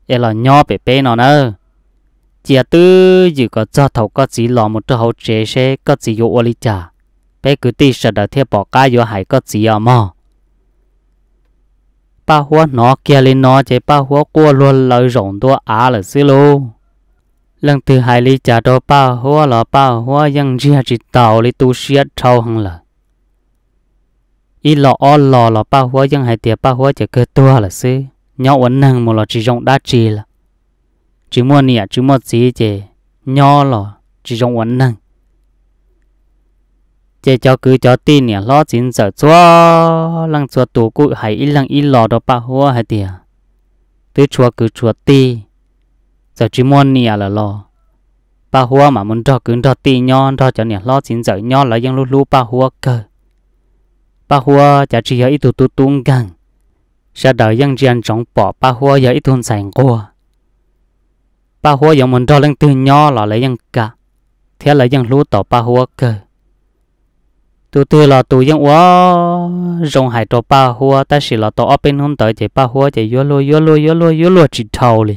cái là nhỏ bé bé nó nữa chỉ tư chỉ có cho thầu có chỉ lọ một trâu chế xe có chỉ vô lý cha bé cứ tí sợ đã theo bỏ cá vô hải có chỉ à mà ba hua nó kia lên nó chế ba hua qua luôn lời rộng tua á là xí lô lần thứ hai li trả đồ ba hua là ba hua yang chia chỉ tàu li tu sửa trâu hăng là ít lọ o lọ là ba hua yang hai tiệp ba hua chế cơ tua là xí nhau uốn năng một lọ chỉ rộng đa trì là chỉ mua nịa chỉ mua gì chế nhau lọ chỉ rộng uốn năng chế cho cứ cho tin nè lo chín sợ chúa lăng chúa tù cụ hay ít lăng ít lo đó bà hoa hay tiề tứ chúa cứ chúa ti giờ chỉ muốn nè là lo bà hoa mà muốn cho cứ cho ti nhon cho cho nè lo chín sợ nhon là ยัง lú lú bà hoa cơ bà hoa chả chỉ ở ít tụ tụ tung gang sẽ đợi yang gian trong bỏ bà hoa giờ ít thôn sành qua bà hoa giờ muốn cho lăng tư nhon là lấy yang cả thế là yang lú tàu bà hoa cơ từ từ là tụi dân quá rồng hải trò ba hoa ta chỉ là tao bên không tới chỉ ba hoa chỉ yếu lôi yếu lôi chỉ thầu li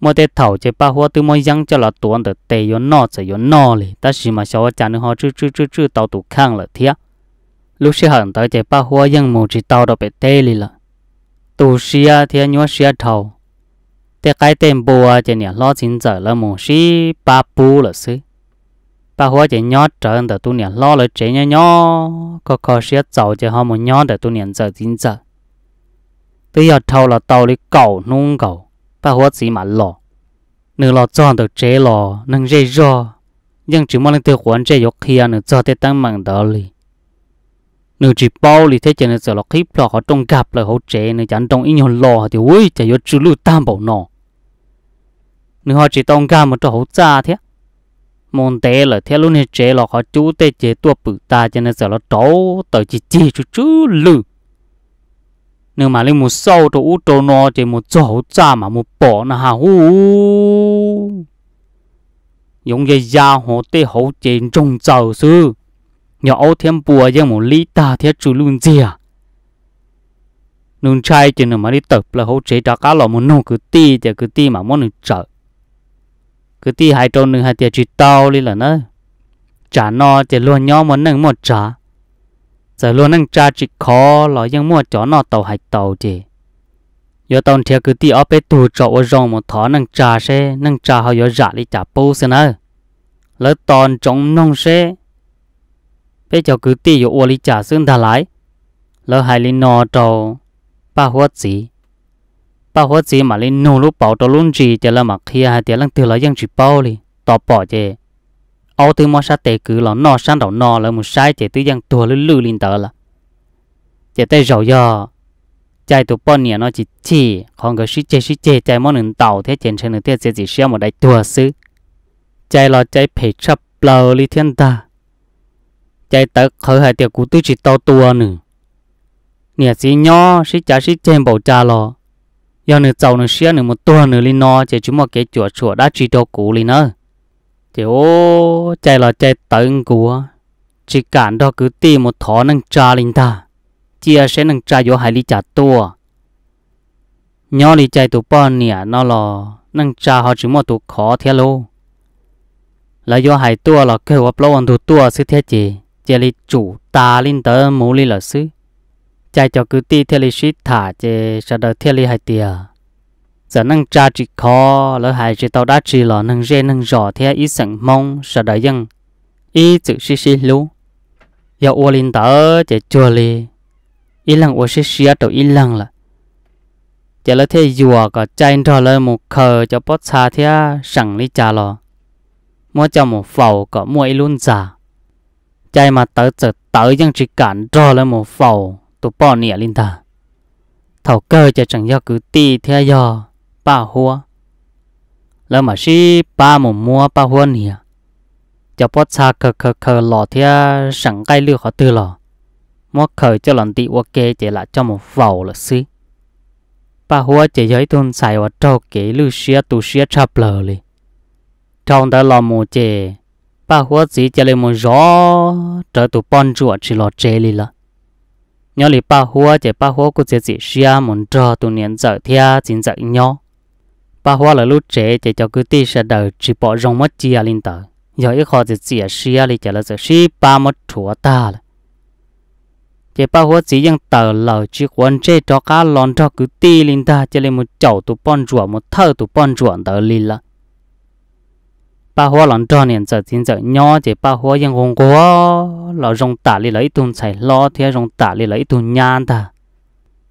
mà để thầu chỉ ba hoa từ mỗi dân cho là tuần được tệ yếu nọ chỉ yếu nọ li ta chỉ mà sao chả nữa họ chữ chữ chữ chữ tao tụ khang là thiệt lúc xưa hẳn tới chỉ ba hoa dân mù chỉ tao đâu bị tệ li là tụ xia thiệt nhớ xia thầu để cái tên bùa chỉ nè lo chính giờ là mù xí ba bu là xí bà hoa chỉ nhớ trở nên tu niệm lo lời chế nhớ nhớ có có sẽ giàu chỉ họ muốn nhớ để tu niệm giờ chính giờ từ giờ thâu là tàu đi cầu nung cầu bà hoa chỉ mà lo nếu lo chọn được chế lo nâng dây do nhưng chỉ mong tiêu quan chế yok kia nửa cho tới tăng mạng đó li nếu chỉ bao li thế chỉ nửa giờ là khi lo họ trong gặp lời họ chế nửa chẳng trong ý nhau lo thì ui chỉ có chữ lưu tam bảo nọ nếu họ chỉ tông gặp một chỗ hậu cha thế môn tế là theo luôn hết chế là khó chú tế chế tua bự ta cho nên sợ là trấu tới chỉ chỉ chú chú lử nếu mà lên một sâu thì út trâu nó chỉ một chỗ cha mà một bỏ nó hà hú dùng cái da họ tế hậu chế trồng giàu sư nhỏ ô thêm bùa cho một lý ta thiết chú luôn gì à nương trai chỉ nếu mà đi tập là hậu trợ trả cá lọ một nô cứ ti thì cứ ti mà muốn được trợ cứ ti hai trâu nương hai tiệt chỉ tao đi là nó trả nó thì luôn nhau mà nâng một trả giờ luôn nâng trả chỉ khó là nhưng mua chó nó tàu hai tàu chứ giờ tàu thiệt cứ ti ở bên tù trâu ở rong một thỏ nâng trả xe nâng trả họ giờ giả đi trả bù xe nữa lỡ tòn trống nông xe bây giờ cứ ti ở uo đi trả xương thà lại lỡ hai linh nọ trâu ba hoa gì bao hóa gì mà lên nô lúc bảo đồ lũng gì thì là mà khi hai tiếng lăng từ là dân chỉ bảo đi tao bỏ chứ ao từ mà sát tệ cứ lò nọ sang đầu nọ là một sai chỉ từ dân tua lư lư lên tờ là chỉ tay rầu do chạy tụ bọn nhà nó chỉ chỉ còn cái sĩ chế sĩ chế chạy món nền tàu thế trên trên nền thế sẽ chỉ xem một đại tua sư chạy lo chạy phải chấp lờ li thiên ta chạy tới khởi hai tiểu cú tư chỉ to tua nữa nhà sĩ nhỏ sĩ cha sĩ trên bầu cha lò giờ nửa tàu nửa xe nửa một tuần nửa lên nó chỉ chúng một cái chuột chuột đã chỉ đồ cũ lên nữa chỉ ô chạy là chạy tận của chỉ cản đó cứ tìm một thỏ nâng trà lên ta chia sẽ nâng trà vô hai ly trà tua nhỏ đi chạy tụ bao nè nó lo nâng trà họ chỉ một tụ khó thế lô là do hai tua là kêu vào lâu ăn tụ tua sư thế chị chỉ là chủ ta lên tới mũ ly là sư chạy cho cứ ti theo lý suýt thả chê sau đó theo lý hai tia giờ nâng cha chỉ khó lỡ hai chế tao đã chỉ lọ nâng rê nâng rõ theo ý sẵn mong sau đó dân ý chữ xí xí lú giờ ô linh tớ chê chua li ý lăng ô xí xí ở ý lăng là chế lỡ theo dùa có chạy cho lỡ một khờ cho bót xa theo sẵn lý cha lọ mua cho một phẩu có mua ý luôn giả chạy mà tớ chở tớ dân chỉ cản cho lỡ một phẩu tụ bỏ nịa linh ta thầu cơ cho chẳng do cứ ti theo do ba hua lỡ mà si ba mù mua ba hua nịa cho bó xa khờ khờ khờ lò theo sẵn cây lừa khó tư lò mua khờ cho lần tì ok chỉ là cho một vầu là xí ba hua chỉ giới tôn xài và trâu kế lưu xía tù xía chạp lờ li trong đó lò mù chè ba hua chỉ cho lên một gió trở tụ bon chuột chỉ lò chè li là nhớ lì ba hoa chỉ ba hoa cũng chỉ chỉ xia muốn trò tu niệm giờ thia chính giờ nhau ba hoa là lúc trẻ chỉ cho cứ ti sẽ đầu chỉ bỏ rong mất chia linh tờ giờ ít khó chỉ chỉ xia lì chỉ là chỉ xí ba mất chúa ta là chỉ ba hoa chỉ những tờ lờ chỉ quan chế cho cá lon cho cứ ti linh ta chỉ là một chậu tụ bón ruộng một thơ tụ bón ruộng tờ lì là bà hoa lần cho nên giờ thiên giờ nhỏ chỉ bà hoa yên hồng quá là rong tả li lấy tuần chảy, lo thế rong tả li lấy tuần nhàn ta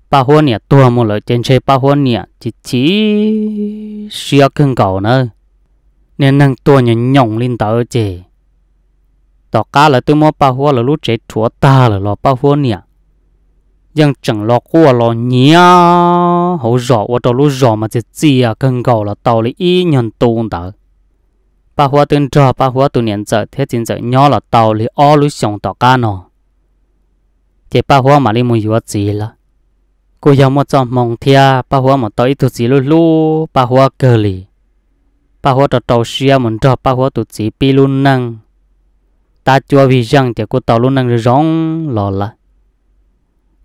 Bà hoa nè tua một lời trên xe bà hoa nè chỉ chỉ xia cân cầu nữa nên năng tua nhận nhộng lên tớ chỉ tỏ cá là tôi mua bà hoa là lúc chế chúa ta là lo ba hoa nè nhưng chẳng lo qua lo nhía hậu rõ qua trò lúc rõ mà chỉ chỉ cân cầu là tàu lấy ý nhận tùng tớ bà hoa tuần trò bà hoa tu niệm trợ thế chính trợ nhỏ là tàu thì ó lối sống tỏ cá nó Thế bà hoa mà đi mua gì gì là cô giáo một trong mong thia bà hoa một tới tụt gì lú lú bà hoa cờ lì bà hoa trò tàu xia một trò bà hoa tu gì pi luôn năng ta chưa vì rằng thì cô tàu luôn năng rồi rong lò là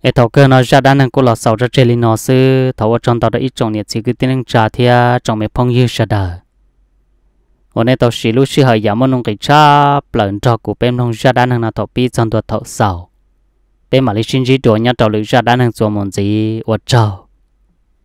ai thầu cơ nó ra đã năng cô là sầu ra chơi lì nó sư thầu ở trong tàu đã ít trồng nhiệt chỉ cứ tiếng trà thia trồng mấy phong yêu sa đời วันนี้ตัวสิลูสิหายามันงกิชาเปล่นจอกูเป็นทงชาด้านหน้าตัวปีจันตัวเท่าเสาเป็นมาลิชินจีตัวเนี้ยตัวลูชาด้านหน้าตัวมันจีวัดเจ้า